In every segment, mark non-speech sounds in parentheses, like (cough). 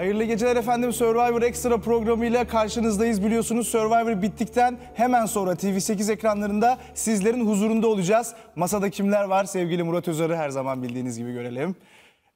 Hayırlı geceler efendim. Survivor Extra programıyla karşınızdayız. Biliyorsunuz Survivor bittikten hemen sonra TV8 ekranlarında sizlerin huzurunda olacağız. Masada kimler var? Sevgili Murat Özarı her zaman bildiğiniz gibi görelim.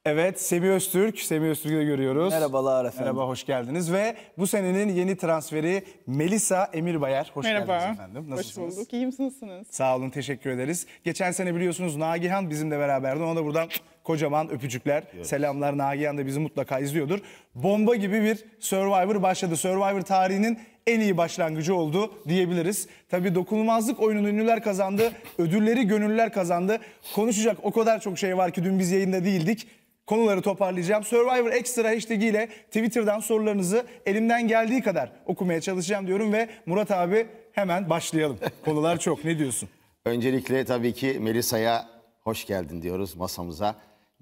Evet, Semih Öztürk. Semih Öztürk'ü de görüyoruz. Merhabalar efendim. Merhaba, hoş geldiniz. Ve bu senenin yeni transferi Melisa Emirbayar. Hoş Merhaba. geldiniz efendim. Nasılsınız? Hoş bulduk. iyi misiniz? Sağ olun, teşekkür ederiz. Geçen sene biliyorsunuz Nagihan bizimle beraberdi. Ona da buradan Kocaman öpücükler, evet. selamlar. Nagihan da bizi mutlaka izliyordur. Bomba gibi bir Survivor başladı. Survivor tarihinin en iyi başlangıcı oldu diyebiliriz. Tabi dokunulmazlık oyununu ünlüler kazandı, (laughs) ödülleri gönüllüler kazandı. Konuşacak o kadar çok şey var ki dün biz yayında değildik. Konuları toparlayacağım. Survivor Extra hashtag ile Twitter'dan sorularınızı elimden geldiği kadar okumaya çalışacağım diyorum ve Murat abi hemen başlayalım. (laughs) Konular çok ne diyorsun? Öncelikle tabii ki Melisa'ya hoş geldin diyoruz masamıza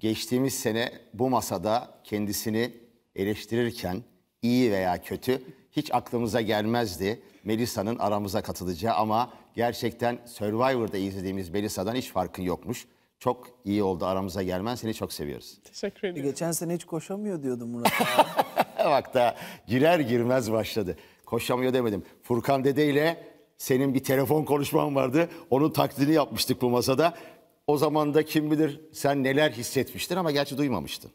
geçtiğimiz sene bu masada kendisini eleştirirken iyi veya kötü hiç aklımıza gelmezdi Melisa'nın aramıza katılacağı ama gerçekten Survivor'da izlediğimiz Melisa'dan hiç farkın yokmuş. Çok iyi oldu aramıza gelmen. Seni çok seviyoruz. Teşekkür ederim. Geçen sene hiç koşamıyor diyordum Murat. (laughs) Bak da girer girmez başladı. Koşamıyor demedim. Furkan Dede ile senin bir telefon konuşman vardı. Onun taklidini yapmıştık bu masada. O zaman da kim bilir sen neler hissetmiştin ama gerçi duymamıştın.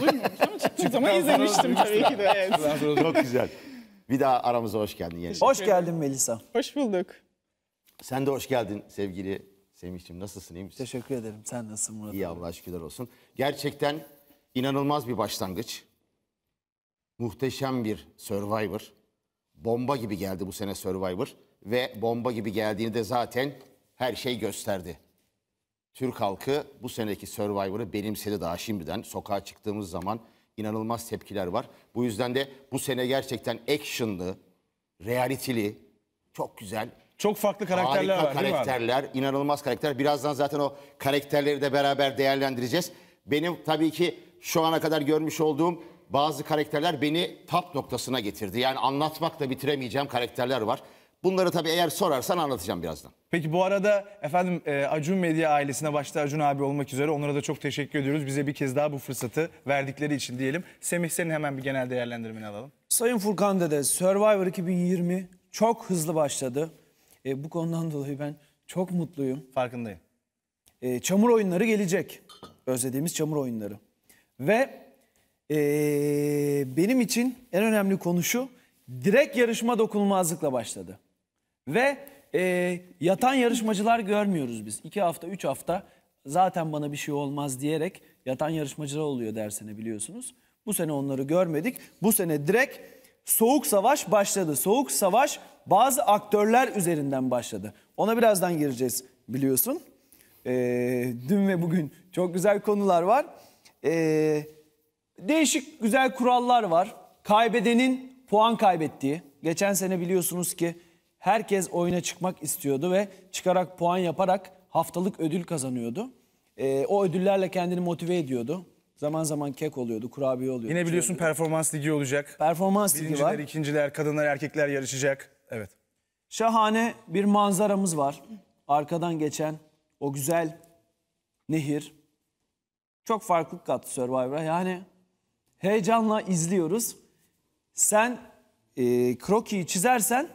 Duymamıştım ama izlemiştim tabii ki de. Evet. Çok güzel. Bir daha aramıza hoş geldin. Yeni. Hoş geldin Melisa. Hoş bulduk. Sen de hoş geldin sevgili Semih'ciğim. Nasılsın iyi misin? Teşekkür ederim. Sen nasılsın Murat? İyi Allah şükürler olsun. Gerçekten inanılmaz bir başlangıç. Muhteşem bir Survivor. Bomba gibi geldi bu sene Survivor. Ve bomba gibi geldiğini de zaten her şey gösterdi. Türk halkı bu seneki Survivor'ı benimsedi daha şimdiden. Sokağa çıktığımız zaman inanılmaz tepkiler var. Bu yüzden de bu sene gerçekten actionlı, realityli, çok güzel. Çok farklı karakterler harika var karakterler, inanılmaz karakter. Birazdan zaten o karakterleri de beraber değerlendireceğiz. Benim tabii ki şu ana kadar görmüş olduğum bazı karakterler beni tap noktasına getirdi. Yani anlatmakla bitiremeyeceğim karakterler var. Bunları tabii eğer sorarsan anlatacağım birazdan. Peki bu arada efendim e, Acun Medya ailesine başta Acun abi olmak üzere onlara da çok teşekkür ediyoruz. Bize bir kez daha bu fırsatı verdikleri için diyelim. Semih senin hemen bir genel değerlendirmeni alalım. Sayın Furkan Dede Survivor 2020 çok hızlı başladı. E, bu konudan dolayı ben çok mutluyum. Farkındayım. E, çamur oyunları gelecek. Özlediğimiz çamur oyunları. Ve e, benim için en önemli konu şu direkt yarışma dokunulmazlıkla başladı. Ve e, yatan yarışmacılar görmüyoruz biz. İki hafta, üç hafta zaten bana bir şey olmaz diyerek yatan yarışmacılar oluyor dersine biliyorsunuz. Bu sene onları görmedik. Bu sene direkt soğuk savaş başladı. Soğuk savaş bazı aktörler üzerinden başladı. Ona birazdan gireceğiz biliyorsun. E, dün ve bugün çok güzel konular var. E, değişik güzel kurallar var. Kaybedenin puan kaybettiği. Geçen sene biliyorsunuz ki herkes oyuna çıkmak istiyordu ve çıkarak puan yaparak haftalık ödül kazanıyordu. E, o ödüllerle kendini motive ediyordu. Zaman zaman kek oluyordu, kurabiye oluyordu. Yine şey biliyorsun şey performans ligi olacak. Performans ligi var. Birinciler, ikinciler, kadınlar, erkekler yarışacak. Evet. Şahane bir manzaramız var. Arkadan geçen o güzel nehir. Çok farklı kattı Survivor'a. Yani heyecanla izliyoruz. Sen e, krokiyi çizersen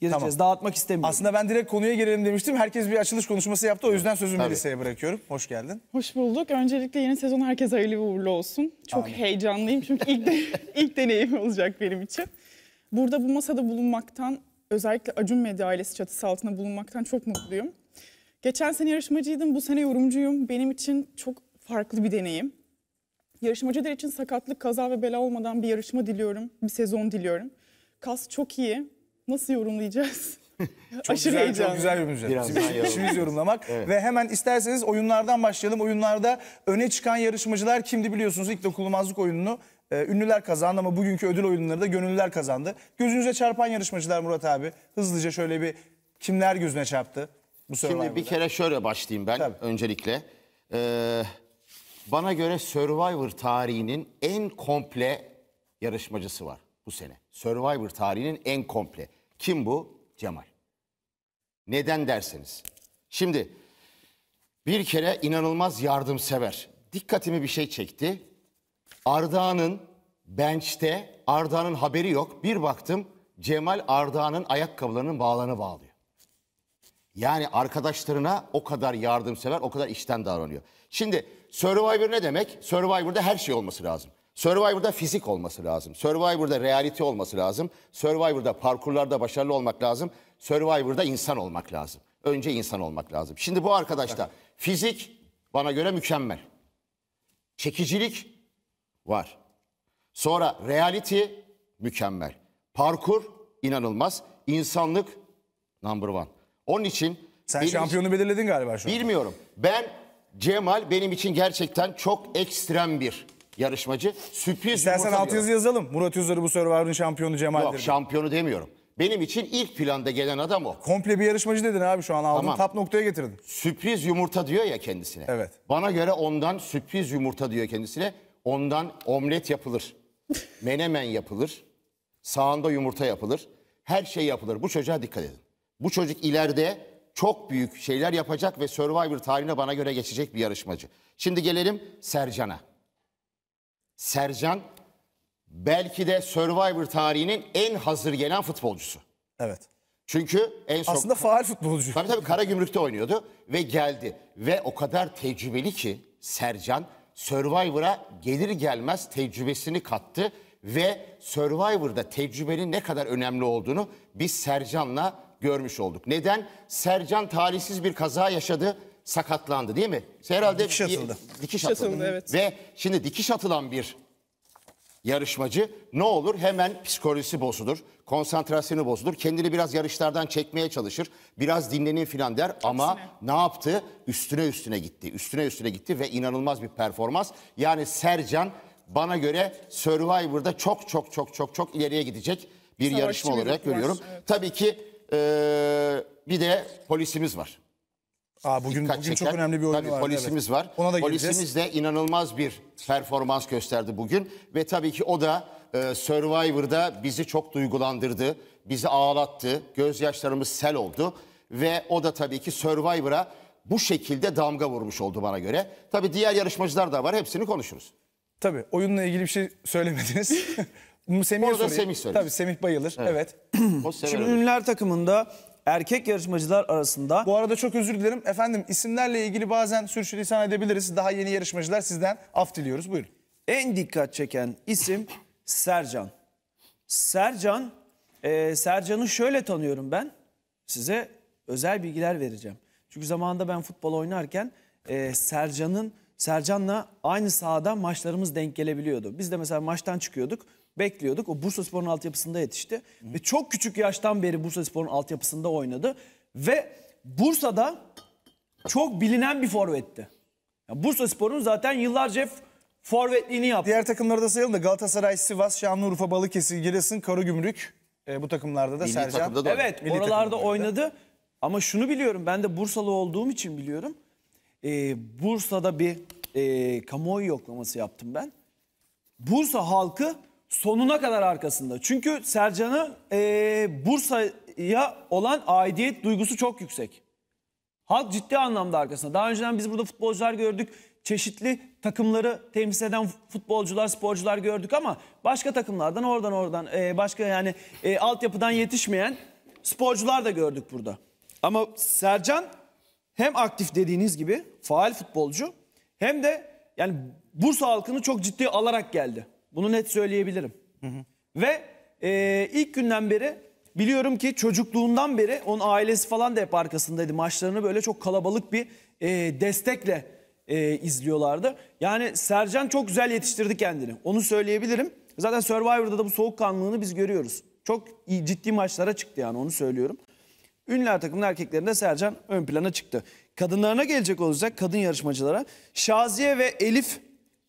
Gireceğiz. Tamam. Dağıtmak istemiyorum. Aslında ben direkt konuya girelim demiştim. Herkes bir açılış konuşması yaptı. O yüzden sözü Melisa'ya bırakıyorum. Hoş geldin. Hoş bulduk. Öncelikle yeni sezon herkese hayırlı ve uğurlu olsun. Çok Amin. heyecanlıyım çünkü ilk, de, (laughs) ilk deneyim olacak benim için. Burada bu masada bulunmaktan, özellikle Acun Medya ailesi çatısı altında bulunmaktan çok mutluyum. Geçen sene yarışmacıydım, bu sene yorumcuyum. Benim için çok farklı bir deneyim. Yarışmacılar için sakatlık, kaza ve bela olmadan bir yarışma diliyorum, bir sezon diliyorum. Kas çok iyi, Nasıl yorumlayacağız? (laughs) çok Aşırı güzel, heyecanlı. Çok güzel yorumlayacağız. Bizim işimiz yorumlamak. Evet. Ve hemen isterseniz oyunlardan başlayalım. Oyunlarda öne çıkan yarışmacılar kimdi biliyorsunuz. İlk dokunulmazlık oyununu e, ünlüler kazandı ama bugünkü ödül oyunları da gönüllüler kazandı. Gözünüze çarpan yarışmacılar Murat abi. Hızlıca şöyle bir kimler gözüne çarptı? Bu Şimdi bir kere şöyle başlayayım ben Tabii. öncelikle. Ee, bana göre Survivor tarihinin en komple yarışmacısı var bu sene. Survivor tarihinin en komple. Kim bu? Cemal. Neden derseniz. Şimdi bir kere inanılmaz yardımsever. Dikkatimi bir şey çekti. Ardağan'ın bench'te Ardağan'ın haberi yok. Bir baktım Cemal Ardağan'ın ayakkabılarının bağlarını bağlıyor. Yani arkadaşlarına o kadar yardımsever, o kadar işten davranıyor. Şimdi Survivor ne demek? Survivor'da her şey olması lazım. Survivor'da fizik olması lazım. Survivor'da reality olması lazım. Survivor'da parkurlarda başarılı olmak lazım. Survivor'da insan olmak lazım. Önce insan olmak lazım. Şimdi bu arkadaşta fizik bana göre mükemmel. Çekicilik var. Sonra reality mükemmel. Parkur inanılmaz. İnsanlık number one. Onun için... Sen benim, şampiyonu belirledin galiba şu an. Bilmiyorum. Ben Cemal benim için gerçekten çok ekstrem bir yarışmacı sürpriz İstersen yumurta alt yazı yazalım. Murat Yüzleri bu Survivor'ın şampiyonu Cemal'dir. Yok şampiyonu demiyorum. Benim için ilk planda gelen adam o. Komple bir yarışmacı dedin abi şu an aldın. Tamam. Tap noktaya getirdin. Sürpriz yumurta diyor ya kendisine. Evet. Bana göre ondan sürpriz yumurta diyor kendisine. Ondan omlet yapılır. (laughs) Menemen yapılır. Sağında yumurta yapılır. Her şey yapılır. Bu çocuğa dikkat edin. Bu çocuk ileride çok büyük şeyler yapacak ve Survivor tarihine bana göre geçecek bir yarışmacı. Şimdi gelelim Sercan'a. Sercan belki de Survivor tarihinin en hazır gelen futbolcusu. Evet. Çünkü en son... Aslında faal futbolcu. Tabii tabii Karagümrük'te oynuyordu ve geldi. Ve o kadar tecrübeli ki Sercan Survivor'a gelir gelmez tecrübesini kattı. Ve Survivor'da tecrübenin ne kadar önemli olduğunu biz Sercan'la görmüş olduk. Neden? Sercan talihsiz bir kaza yaşadı sakatlandı değil mi? Şey, herhalde dikiş atıldı. Dikiş atıldı. atıldı evet. Ve şimdi dikiş atılan bir yarışmacı ne olur hemen psikolojisi bozulur, konsantrasyonu bozulur, kendini biraz yarışlardan çekmeye çalışır, biraz dinlenin filan der ama Kesinlikle. ne yaptı? Üstüne üstüne gitti, üstüne üstüne gitti ve inanılmaz bir performans. Yani Sercan bana göre Survivor'da çok çok çok çok çok ileriye gidecek bir Savaşçı yarışma olarak görüyorum. Evet. Tabii ki ee, bir de polisimiz var. Aa, bugün bugün çeken, çok önemli bir oyun tabii, var. Polisimiz evet. var. Ona da polisimiz de inanılmaz bir performans gösterdi bugün. Ve tabii ki o da e, Survivor'da bizi çok duygulandırdı. Bizi ağlattı. Gözyaşlarımız sel oldu. Ve o da tabii ki Survivor'a bu şekilde damga vurmuş oldu bana göre. Tabii diğer yarışmacılar da var. Hepsini konuşuruz. Tabii oyunla ilgili bir şey söylemediniz. (laughs) Bunu Semih'e sorayım. Semih söylesin. Tabii Semih bayılır. Evet. evet. (clears throat) Şimdi ünlüler takımında erkek yarışmacılar arasında. Bu arada çok özür dilerim. Efendim isimlerle ilgili bazen sürçülisan edebiliriz. Daha yeni yarışmacılar sizden af diliyoruz. Buyurun. En dikkat çeken isim Sercan. Sercan, e, Sercan'ı şöyle tanıyorum ben. Size özel bilgiler vereceğim. Çünkü zamanında ben futbol oynarken e, Sercan'ın Sercan'la aynı sahada maçlarımız denk gelebiliyordu. Biz de mesela maçtan çıkıyorduk bekliyorduk. O Bursa Spor'un altyapısında yetişti. Hı. Ve çok küçük yaştan beri Bursa Spor'un altyapısında oynadı. Ve Bursa'da çok bilinen bir forvetti. Yani Bursa Spor'un zaten yıllarca forvetliğini yaptı. Diğer takımları da sayalım da Galatasaray, Sivas, Şanlıurfa, Balıkesir, Giresun, Karagümrük e, bu takımlarda da Milli Sercan. Takımda da evet Milli oralarda oynadı. Ama şunu biliyorum ben de Bursalı olduğum için biliyorum. E, Bursa'da bir e, kamuoyu yoklaması yaptım ben. Bursa halkı sonuna kadar arkasında. Çünkü Sercan'ın e, Bursa'ya olan aidiyet duygusu çok yüksek. Halk ciddi anlamda arkasında. Daha önceden biz burada futbolcular gördük. Çeşitli takımları temsil eden futbolcular, sporcular gördük ama başka takımlardan oradan oradan e, başka yani e, altyapıdan yetişmeyen sporcular da gördük burada. Ama Sercan hem aktif dediğiniz gibi faal futbolcu hem de yani Bursa halkını çok ciddi alarak geldi. Bunu net söyleyebilirim. Hı hı. Ve e, ilk günden beri biliyorum ki çocukluğundan beri onun ailesi falan da hep arkasındaydı. Maçlarını böyle çok kalabalık bir e, destekle e, izliyorlardı. Yani Sercan çok güzel yetiştirdi kendini. Onu söyleyebilirim. Zaten Survivor'da da bu soğukkanlığını biz görüyoruz. Çok iyi, ciddi maçlara çıktı yani onu söylüyorum. Ünlüler takımın erkeklerinde Sercan ön plana çıktı. Kadınlarına gelecek olacak kadın yarışmacılara. Şaziye ve Elif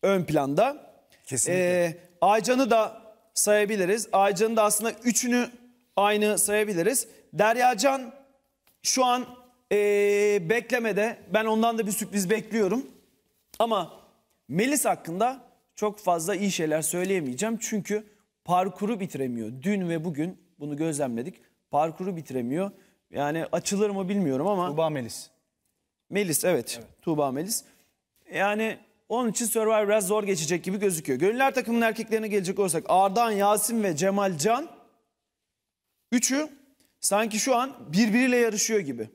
ön planda. Kesinlikle. E, Aycan'ı da sayabiliriz. Aycan'ı da aslında üçünü aynı sayabiliriz. Derya Can şu an e, beklemede. Ben ondan da bir sürpriz bekliyorum. Ama Melis hakkında çok fazla iyi şeyler söyleyemeyeceğim. Çünkü parkuru bitiremiyor. Dün ve bugün bunu gözlemledik. Parkuru bitiremiyor. Yani açılır mı bilmiyorum ama... Tuğba Melis. Melis evet. evet. Tuğba Melis. Yani onun için Survivor biraz zor geçecek gibi gözüküyor. Gönüller takımının erkeklerine gelecek olsak, Ardan, Yasin ve Cemal Can. Üçü sanki şu an birbiriyle yarışıyor gibi.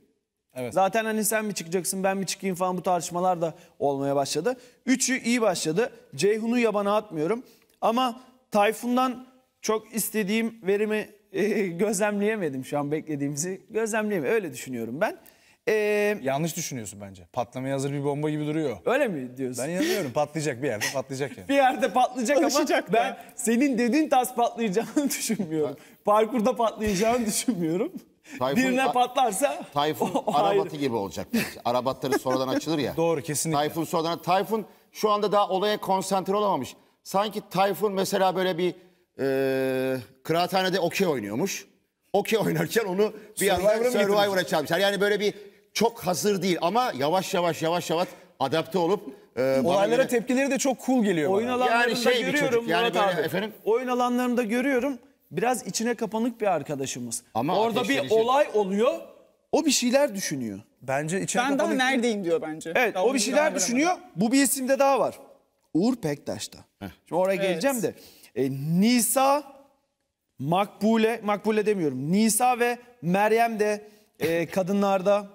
Evet. Zaten hani sen mi çıkacaksın ben mi çıkayım falan bu tartışmalar da olmaya başladı. Üçü iyi başladı. Ceyhun'u yabana atmıyorum. Ama Tayfun'dan çok istediğim verimi e, (laughs) gözlemleyemedim şu an beklediğimizi. Gözlemleyemedim öyle düşünüyorum ben. Ee, Yanlış düşünüyorsun bence. Patlamaya hazır bir bomba gibi duruyor. Öyle mi diyorsun? Ben yanıyorum. patlayacak bir yerde patlayacak yani. (laughs) bir yerde patlayacak Alışacak ama ben senin dediğin tas patlayacağını (laughs) düşünmüyorum. Parkurda patlayacağını düşünmüyorum. Tayfun, Birine patlarsa Tayfun (laughs) o, o Arabat'ı ayrı. gibi olacak. Arabatları sonradan açılır ya. Doğru kesinlikle. Tayfun sonradan. Tayfun şu anda daha olaya konsantre olamamış. Sanki Tayfun mesela böyle bir e, kıraathanede okey oynuyormuş okey oynarken onu bir Survivor'a yandan çalmışlar. Yani böyle bir çok hazır değil ama yavaş yavaş yavaş yavaş adapte olup e, olaylara göre... tepkileri de çok cool geliyor. Oyun alanlarında yani şey görüyorum çocuk, yani Murat Efendim? Oyun alanlarında görüyorum. Biraz içine kapanık bir arkadaşımız. Ama orada bir şey. olay oluyor. O bir şeyler düşünüyor. Bence içine ben kapanık. Ben daha neredeyim diyor bence. Evet, daha o bir şeyler düşünüyor. Ama. Bu bir isimde daha var. Uğur Pektaş'ta. Heh. Şimdi oraya evet. geleceğim de. E, Nisa, Makbule, Makbule demiyorum. Nisa ve Meryem de e, kadınlarda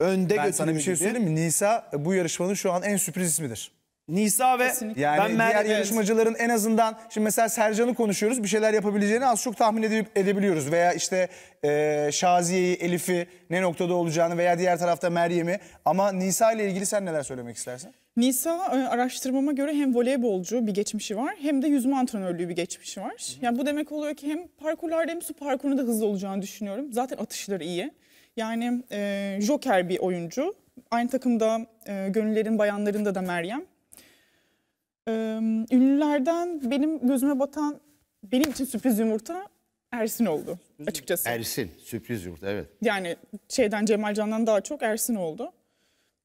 önde ben sana bir şey gibi. söyleyeyim mi? Nisa e, bu yarışmanın şu an en sürpriz ismidir. Nisa ve Kesinlikle. yani ben diğer evet. yarışmacıların en azından şimdi mesela Sercan'ı konuşuyoruz bir şeyler yapabileceğini az çok tahmin edip, edebiliyoruz veya işte e, Şaziye'yi, Elif'i ne noktada olacağını veya diğer tarafta Meryem'i ama Nisa ile ilgili sen neler söylemek istersin? Nisa e, araştırmama göre hem voleybolcu bir geçmişi var hem de yüzme antrenörlüğü bir geçmişi var. Yani bu demek oluyor ki hem parkurlarda hem su parkurunda hızlı olacağını düşünüyorum. Zaten atışları iyi. Yani e, Joker bir oyuncu. Aynı takımda e, gönüllerin bayanlarında da Meryem. E, ünlülerden benim gözüme batan, benim için sürpriz yumurta Ersin oldu açıkçası. Ersin, sürpriz yumurta evet. Yani şeyden Cemal Can'dan daha çok Ersin oldu.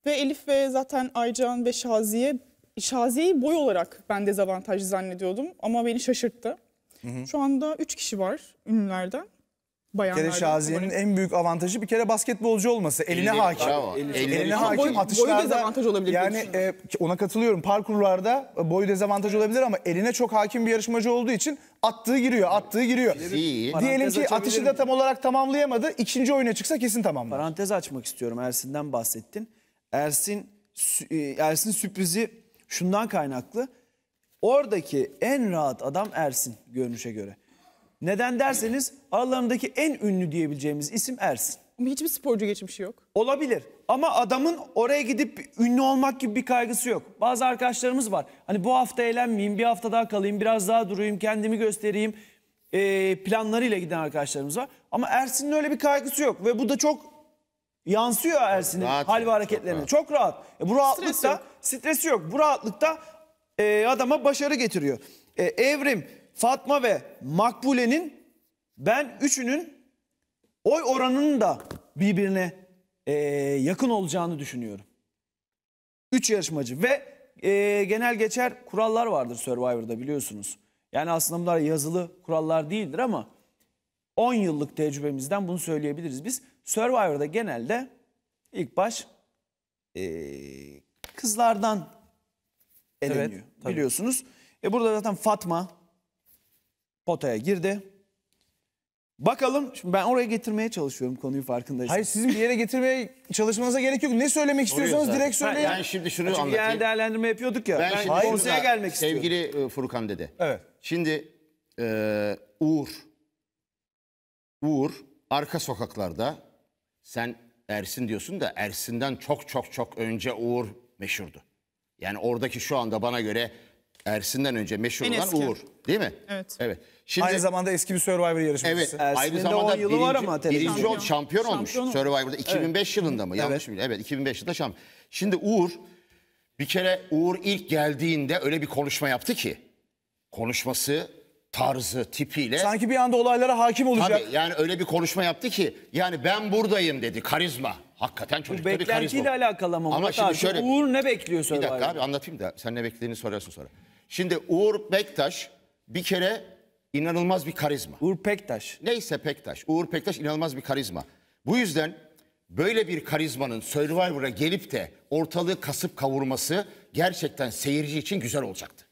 Ve Elif ve zaten Aycan ve Şaziye, Şaziye'yi boy olarak ben dezavantajlı zannediyordum ama beni şaşırttı. Hı hı. Şu anda 3 kişi var ünlülerden bayanlar. Bir kere Şaziye'nin en büyük avantajı bir kere basketbolcu olması. Eline Eli, hakim. Bravo. eline, eline hakim. Boy, atışlarda, boyu dezavantaj olabilir. Yani e, ona katılıyorum. Parkurlarda e, boyu dezavantaj olabilir ama eline çok hakim bir yarışmacı olduğu için attığı giriyor, attığı giriyor. İyi. Diyelim ki atışı da tam olarak tamamlayamadı. İkinci oyuna çıksa kesin tamamlar. Parantez açmak istiyorum. Ersin'den bahsettin. Ersin e, Ersin sürprizi şundan kaynaklı. Oradaki en rahat adam Ersin görünüşe göre. Neden derseniz aralarındaki en ünlü diyebileceğimiz isim Ersin. Ama hiçbir sporcu geçmişi yok. Olabilir ama adamın oraya gidip ünlü olmak gibi bir kaygısı yok. Bazı arkadaşlarımız var. Hani bu hafta eğlenmeyeyim, bir hafta daha kalayım, biraz daha durayım, kendimi göstereyim e, planlarıyla giden arkadaşlarımız var. Ama Ersin'in öyle bir kaygısı yok ve bu da çok yansıyor Ersin'in hal ve hareketlerine. Çok rahat. Çok rahat. E, bu rahatlıkta stresi yok. stresi yok. Bu rahatlıkta e, adama başarı getiriyor. E, evrim Fatma ve Makbule'nin ben üçünün oy oranının da birbirine e, yakın olacağını düşünüyorum. Üç yarışmacı ve e, genel geçer kurallar vardır Survivor'da biliyorsunuz. Yani aslında bunlar yazılı kurallar değildir ama 10 yıllık tecrübemizden bunu söyleyebiliriz biz. Survivor'da genelde ilk baş e, kızlardan eleniyor evet, biliyorsunuz. E burada zaten Fatma, potaya girdi. Bakalım şimdi ben oraya getirmeye çalışıyorum konuyu farkındaysanız. Hayır sizin bir yere getirmeye çalışmanıza gerek yok. Ne söylemek istiyorsanız direkt söyleyin. Ben şimdi şunu Çünkü anlatayım. genel değerlendirme yapıyorduk ya. Ben, Ben şimdi konseye şurada gelmek istiyorum. sevgili e, Furkan dede. Evet. Şimdi e, Uğur Uğur arka sokaklarda sen Ersin diyorsun da Ersin'den çok çok çok önce Uğur meşhurdu. Yani oradaki şu anda bana göre Ersin'den önce meşhur En olan eski. Uğur. Değil mi? Evet. Evet. Şimdi Aynı zamanda eski bir Survivor yarışması. Evet. Ersin'in Aynı zamanda 10 yılı birinci, var ama birinci televizyonda. ol- şampiyon, olmuş olmuş. Survivor'da 2005 yılında mı? Yanlış mı? Evet 2005 yılında şampiyon. Şimdi Uğur bir kere Uğur ilk geldiğinde öyle bir konuşma yaptı ki konuşması, tarzı, tipiyle Sanki bir anda olaylara hakim olacak. Tabii yani öyle bir konuşma yaptı ki yani ben buradayım dedi karizma. Hakikaten çocukta bir karizma. Beklentiyle alakalı ama, Ama şimdi şöyle- Uğur ne bekliyor Bir dakika abi anlatayım da sen ne beklediğini sorarsın sonra. Şimdi Uğur Bektaş bir kere inanılmaz bir karizma. Uğur Pektaş. Neyse Pektaş. Uğur Pektaş inanılmaz bir karizma. Bu yüzden böyle bir karizmanın Survivor'a gelip de ortalığı kasıp kavurması gerçekten seyirci için güzel olacaktı.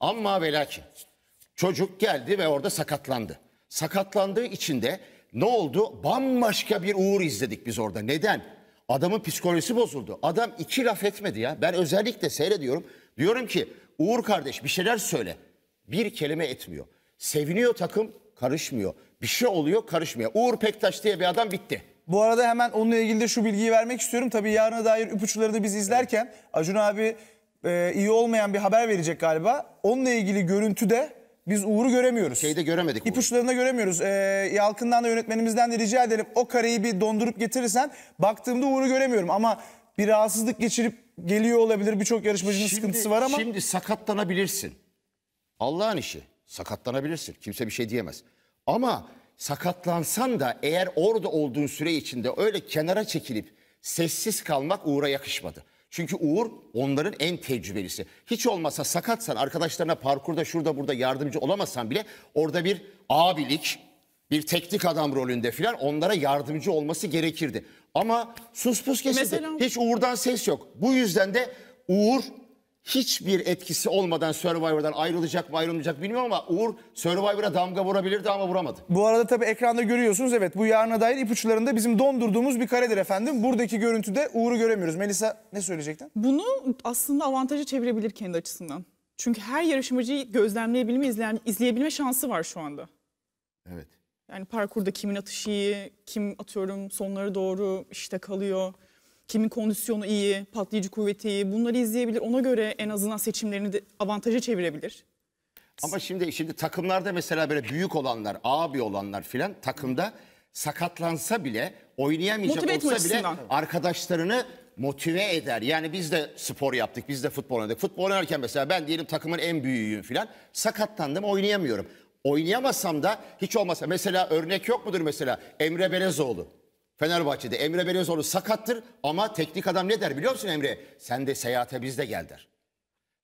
Ama ve lakin çocuk geldi ve orada sakatlandı. Sakatlandığı için de ne oldu? Bambaşka bir Uğur izledik biz orada. Neden? Adamın psikolojisi bozuldu. Adam iki laf etmedi ya. Ben özellikle seyrediyorum. Diyorum ki Uğur kardeş bir şeyler söyle. Bir kelime etmiyor. Seviniyor takım karışmıyor. Bir şey oluyor karışmıyor. Uğur Pektaş diye bir adam bitti. Bu arada hemen onunla ilgili de şu bilgiyi vermek istiyorum. Tabii yarına dair ipuçları da biz izlerken Acun abi e, iyi olmayan bir haber verecek galiba. Onunla ilgili görüntü de biz Uğur'u göremiyoruz. Şeyde göremedik. İpuçlarını da göremiyoruz. Ee, Yalkın'dan da yönetmenimizden de rica edelim. O kareyi bir dondurup getirirsen baktığımda Uğur'u göremiyorum ama bir rahatsızlık geçirip geliyor olabilir. Birçok yarışmacının şimdi, sıkıntısı var ama. Şimdi sakatlanabilirsin. Allah'ın işi. Sakatlanabilirsin. Kimse bir şey diyemez. Ama sakatlansan da eğer orada olduğun süre içinde öyle kenara çekilip sessiz kalmak Uğur'a yakışmadı. Çünkü Uğur onların en tecrübelisi. Hiç olmasa sakatsan arkadaşlarına parkurda şurada burada yardımcı olamasan bile orada bir abilik, bir teknik adam rolünde filan onlara yardımcı olması gerekirdi. Ama sus pus kesildi. Mesela... Hiç Uğur'dan ses yok. Bu yüzden de Uğur hiçbir etkisi olmadan Survivor'dan ayrılacak mı ayrılmayacak bilmiyorum ama Uğur Survivor'a damga vurabilirdi ama vuramadı. Bu arada tabii ekranda görüyorsunuz evet bu yarına dair ipuçlarında bizim dondurduğumuz bir karedir efendim. Buradaki görüntüde Uğur'u göremiyoruz. Melisa ne söyleyecektin? Bunu aslında avantaja çevirebilir kendi açısından. Çünkü her yarışmacıyı gözlemleyebilme, izleyebilme şansı var şu anda. Evet. Yani parkurda kimin atışı iyi, kim atıyorum sonlara doğru işte kalıyor, kimin kondisyonu iyi, patlayıcı kuvveti iyi. Bunları izleyebilir. Ona göre en azından seçimlerini de avantaja çevirebilir. Ama şimdi şimdi takımlarda mesela böyle büyük olanlar, abi olanlar filan takımda sakatlansa bile oynayamayacak Motive olsa bile arkadaşlarını motive eder. Yani biz de spor yaptık, biz de futbol oynadık. Futbol oynarken mesela ben diyelim takımın en büyüğüyüm filan. Sakatlandım, oynayamıyorum. Oynayamasam da hiç olmasa. Mesela örnek yok mudur mesela? Emre Belezoğlu. Fenerbahçe'de Emre Belezoğlu sakattır ama teknik adam ne der biliyor musun Emre? Sen de seyahate biz de gel der.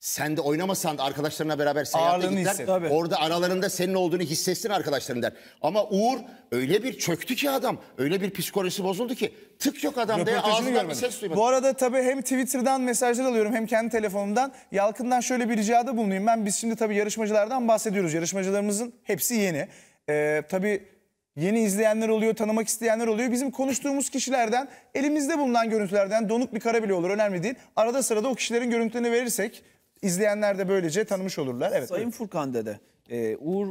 Sen de oynamasan da arkadaşlarına beraber seyahate Ağırlığını hisset, Orada aralarında senin olduğunu hissetsin arkadaşların der. Ama Uğur öyle bir çöktü ki adam. Öyle bir psikolojisi bozuldu ki. Tık yok adamda ya Röportajını ağzından bir ses duymadım. Bu arada tabii hem Twitter'dan mesajlar alıyorum hem kendi telefonumdan. Yalkın'dan şöyle bir ricada bulunayım. Ben biz şimdi tabii yarışmacılardan bahsediyoruz. Yarışmacılarımızın hepsi yeni. Ee, tabii yeni izleyenler oluyor, tanımak isteyenler oluyor. Bizim konuştuğumuz kişilerden, elimizde bulunan görüntülerden donuk bir kara bile olur önemli değil. Arada sırada o kişilerin görüntülerini verirsek İzleyenler de böylece tanımış olurlar. Evet. Sayın buyurun. Furkan dede, e, Uğur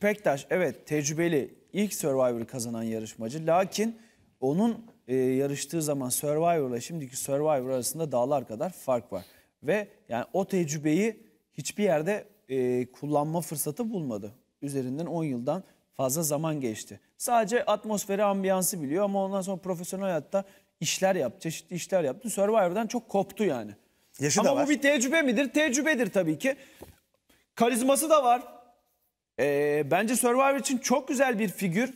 Pektaş evet tecrübeli ilk Survivor'ı kazanan yarışmacı. Lakin onun e, yarıştığı zaman Survivor'la şimdiki Survivor arasında dağlar kadar fark var. Ve yani o tecrübeyi hiçbir yerde e, kullanma fırsatı bulmadı. Üzerinden 10 yıldan fazla zaman geçti. Sadece atmosferi, ambiyansı biliyor ama ondan sonra profesyonel hayatta işler yaptı, çeşitli işler yaptı. Survivor'dan çok koptu yani. Yaşı Ama da var. bu bir tecrübe midir? Tecrübedir tabii ki. Karizması da var. Ee, bence Survivor için çok güzel bir figür.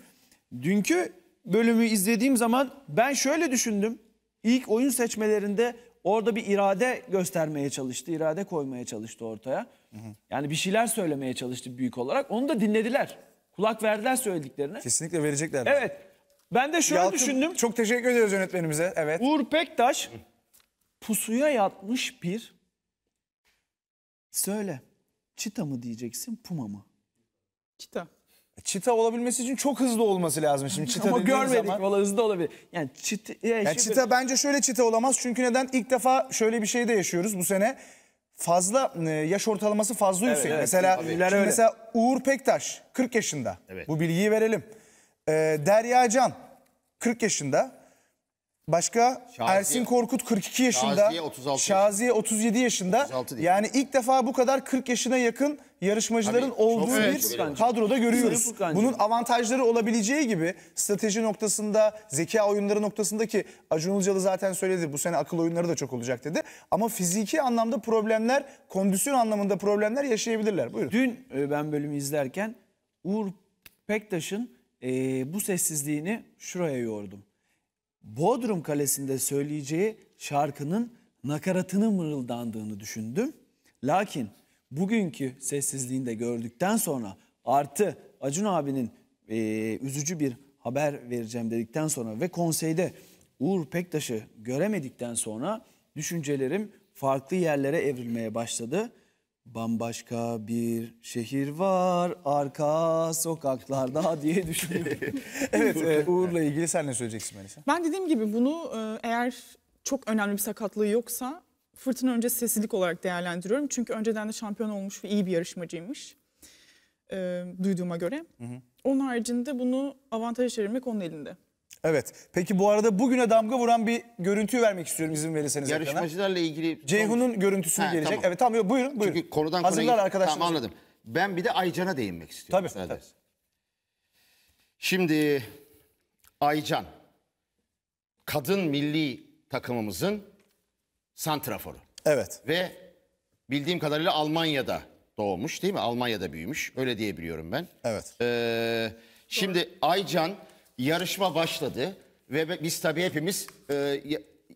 Dünkü bölümü izlediğim zaman ben şöyle düşündüm. İlk oyun seçmelerinde orada bir irade göstermeye çalıştı. irade koymaya çalıştı ortaya. Hı hı. Yani bir şeyler söylemeye çalıştı büyük olarak. Onu da dinlediler. Kulak verdiler söylediklerine. Kesinlikle verecekler. Evet. Ben de şöyle Yalçın, düşündüm. Çok teşekkür ediyoruz yönetmenimize. Evet. Uğur Pektaş pusuya yatmış bir söyle. Çita mı diyeceksin, puma mı? Çita. E, çita olabilmesi için çok hızlı olması lazım şimdi çita Ama görmedik zaman... valla hızlı olabilir. Yani çita, ya yani şimdi... çita bence şöyle çita olamaz. Çünkü neden ilk defa şöyle bir şey de yaşıyoruz bu sene. Fazla e, yaş ortalaması fazla evet, yüksek. Evet, mesela mesela Uğur Pektaş 40 yaşında. Evet. Bu bilgiyi verelim. Ee, Derya Can 40 yaşında. Başka Şaziye. Ersin Korkut 42 yaşında. Şaziye 36 Şaziye 37 yaşında. 36 yani ilk defa bu kadar 40 yaşına yakın yarışmacıların Tabii, olduğu bir bence. kadroda görüyoruz. Bunun avantajları olabileceği gibi strateji noktasında, zeka oyunları noktasındaki ki Acun Ilıcalı zaten söyledi bu sene akıl oyunları da çok olacak dedi. Ama fiziki anlamda problemler, kondisyon anlamında problemler yaşayabilirler. Buyurun. Dün e, ben bölümü izlerken Uğur Pektaş'ın e, bu sessizliğini şuraya yordum. Bodrum Kalesi'nde söyleyeceği şarkının nakaratını mırıldandığını düşündüm. Lakin bugünkü sessizliğinde gördükten sonra artı Acun abinin e, üzücü bir haber vereceğim dedikten sonra ve konseyde Uğur Pektaş'ı göremedikten sonra düşüncelerim farklı yerlere evrilmeye başladı. Bambaşka bir şehir var arka sokaklarda (laughs) diye düşünüyorum. (laughs) evet e, Uğur'la ilgili sen ne söyleyeceksin Melisa? Ben dediğim gibi bunu e, eğer çok önemli bir sakatlığı yoksa fırtına öncesi sessizlik olarak değerlendiriyorum. Çünkü önceden de şampiyon olmuş ve iyi bir yarışmacıymış. E, duyduğuma göre. Hı hı. Onun haricinde bunu avantaja çevirmek onun elinde. Evet. Peki bu arada bugüne damga vuran bir görüntü vermek istiyorum izin verirseniz. Yarışmacılarla ekrana. ilgili... Ceyhun'un görüntüsü ha, gelecek. Tamam. Evet tamam buyurun buyurun. Çünkü konudan konuya... arkadaşlar. Tamam anladım. Ben bir de Aycan'a değinmek istiyorum. Tabii. tabii. Şimdi Aycan kadın milli takımımızın santraforu. Evet. Ve bildiğim kadarıyla Almanya'da doğmuş değil mi? Almanya'da büyümüş. Öyle diyebiliyorum ben. Evet. Ee, şimdi Aycan yarışma başladı ve biz tabii hepimiz e,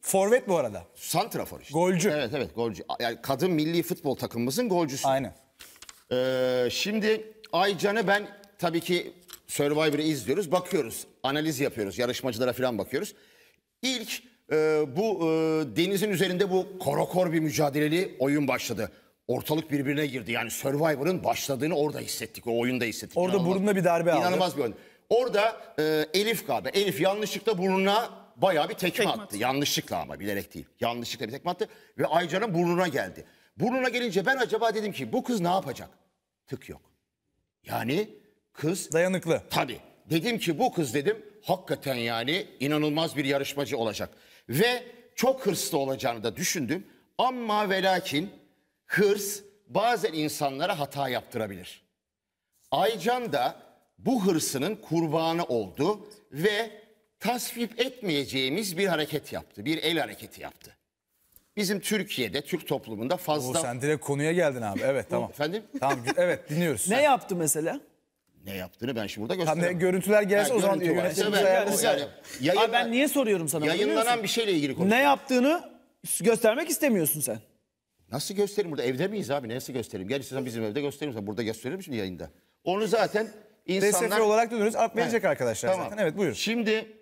Forvet bu arada. santrafor işte. Golcü. Evet evet golcü. Yani kadın milli futbol takımımızın golcüsü. Aynen. Ee, şimdi Aycan'ı ben tabii ki Survivor'ı izliyoruz. Bakıyoruz, analiz yapıyoruz, yarışmacılara falan bakıyoruz. İlk e, bu e, denizin üzerinde bu korokor bir mücadeleli oyun başladı. Ortalık birbirine girdi. Yani Survivor'ın başladığını orada hissettik. O oyunda hissettik. Orada İnanılmaz- burnuna bir darbe aldı. İnanılmaz bir oyun. Orada e, Elif galiba. Elif yanlışlıkla burnuna bayağı bir tekme, tekme attı. attı. Yanlışlıkla ama bilerek değil. Yanlışlıkla bir tekme attı ve Aycan'ın burnuna geldi. Burnuna gelince ben acaba dedim ki bu kız ne yapacak? Tık yok. Yani kız... Dayanıklı. Tabii. Dedim ki bu kız dedim hakikaten yani inanılmaz bir yarışmacı olacak. Ve çok hırslı olacağını da düşündüm. Ama ve lakin hırs bazen insanlara hata yaptırabilir. Aycan da bu hırsının kurbanı oldu ve tasvip etmeyeceğimiz bir hareket yaptı. Bir el hareketi yaptı. Bizim Türkiye'de, Türk toplumunda fazla... Oo, sen direkt konuya geldin abi. Evet (laughs) tamam. Efendim? Tamam evet dinliyoruz. ne yaptı mesela? Ne yaptığını ben şimdi burada göstereyim. Tamam, görüntüler gelse yani, o zaman yönetimimize yani, yani, Abi ben niye soruyorum sana? Yayınlanan bir şeyle ilgili konuşuyorum. Ne yaptığını göstermek istemiyorsun sen. Nasıl göstereyim burada? Evde miyiz abi? Nasıl göstereyim? Gel istersen bizim evde göstereyim. Burada gösteririm şimdi yayında. Onu zaten İnsanlar... DSF olarak dönüyoruz. Alp verecek evet. arkadaşlar tamam. zaten. Evet buyur. Şimdi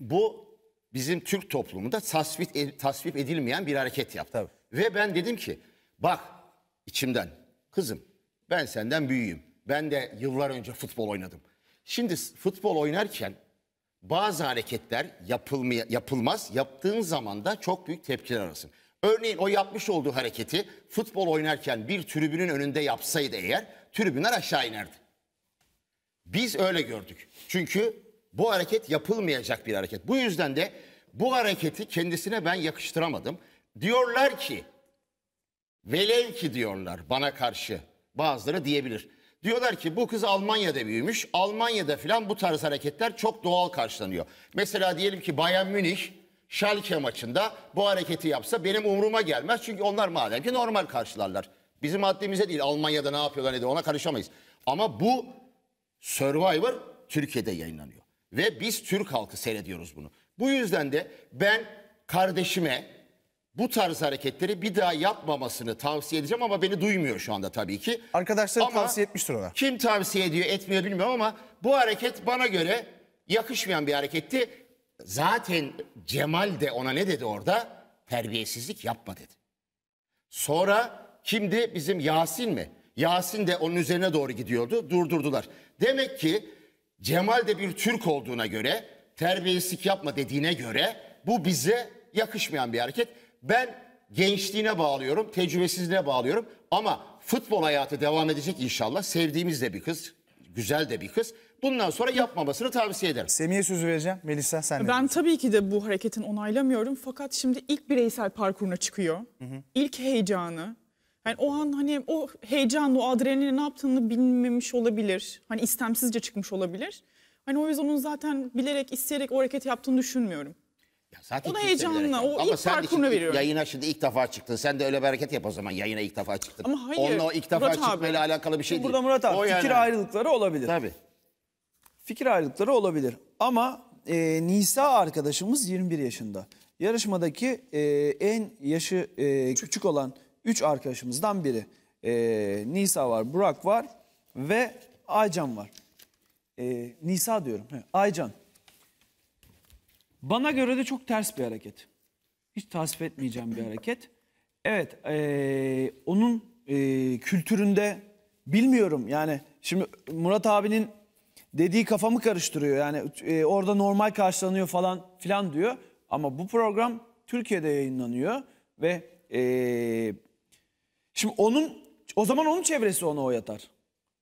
bu bizim Türk toplumunda tasvip, tasvip edilmeyen bir hareket yaptı. Tabii. Ve ben dedim ki bak içimden kızım ben senden büyüğüm. Ben de yıllar önce futbol oynadım. Şimdi futbol oynarken bazı hareketler yapılmaya, yapılmaz. Yaptığın zaman da çok büyük tepkiler arasın. Örneğin o yapmış olduğu hareketi futbol oynarken bir tribünün önünde yapsaydı eğer tribünler aşağı inerdi. Biz öyle gördük. Çünkü bu hareket yapılmayacak bir hareket. Bu yüzden de bu hareketi kendisine ben yakıştıramadım. Diyorlar ki, velev ki diyorlar bana karşı bazıları diyebilir. Diyorlar ki bu kız Almanya'da büyümüş. Almanya'da filan bu tarz hareketler çok doğal karşılanıyor. Mesela diyelim ki Bayern Münih Schalke maçında bu hareketi yapsa benim umuruma gelmez. Çünkü onlar madem ki normal karşılarlar. Bizim haddimize değil Almanya'da ne yapıyorlar ne diyor ona karışamayız. Ama bu Survivor Türkiye'de yayınlanıyor. Ve biz Türk halkı seyrediyoruz bunu. Bu yüzden de ben kardeşime bu tarz hareketleri bir daha yapmamasını tavsiye edeceğim ama beni duymuyor şu anda tabii ki. Arkadaşlar ama tavsiye etmiştir ona. Kim tavsiye ediyor etmiyor bilmiyorum ama bu hareket bana göre yakışmayan bir hareketti. Zaten Cemal de ona ne dedi orada? Terbiyesizlik yapma dedi. Sonra Kimdi? Bizim Yasin mi? Yasin de onun üzerine doğru gidiyordu. Durdurdular. Demek ki Cemal de bir Türk olduğuna göre terbiyesizlik yapma dediğine göre bu bize yakışmayan bir hareket. Ben gençliğine bağlıyorum, tecrübesizliğine bağlıyorum ama futbol hayatı devam edecek inşallah. Sevdiğimiz de bir kız, güzel de bir kız. Bundan sonra yapmamasını tavsiye ederim. Semih'e sözü vereceğim. Melisa sen de. Ben tabii ki de bu hareketin onaylamıyorum. Fakat şimdi ilk bireysel parkuruna çıkıyor. Hı hı. İlk heyecanı, yani o an hani o heyecanla, o adrenalin ne yaptığını bilmemiş olabilir. Hani istemsizce çıkmış olabilir. Hani o yüzden onun zaten bilerek, isteyerek o hareketi yaptığını düşünmüyorum. Ya zaten O da heyecanla, bilerek yapmaz. o ilk farkını veriyor. şimdi veriyorum. Yayına şimdi ilk defa çıktın. Sen de öyle bir hareket yap o zaman. Yayına ilk defa çıktın. Ama hayır, Onunla o ilk defa Murat abi. çıkmayla alakalı bir şey değil. Burada Murat abi fikir yani- ayrılıkları olabilir. Tabii. Fikir ayrılıkları olabilir. Ama e, Nisa arkadaşımız 21 yaşında. Yarışmadaki e, en yaşı e, küçük olan 3 arkadaşımızdan biri. Ee, Nisa var, Burak var ve Aycan var. Ee, Nisa diyorum. He, Aycan. Bana göre de çok ters bir hareket. Hiç tasvip etmeyeceğim bir hareket. Evet, ee, onun ee, kültüründe bilmiyorum yani. Şimdi Murat abinin dediği kafamı karıştırıyor. Yani e, orada normal karşılanıyor falan filan diyor. Ama bu program Türkiye'de yayınlanıyor ve e, Şimdi onun o zaman onun çevresi ona oy atar.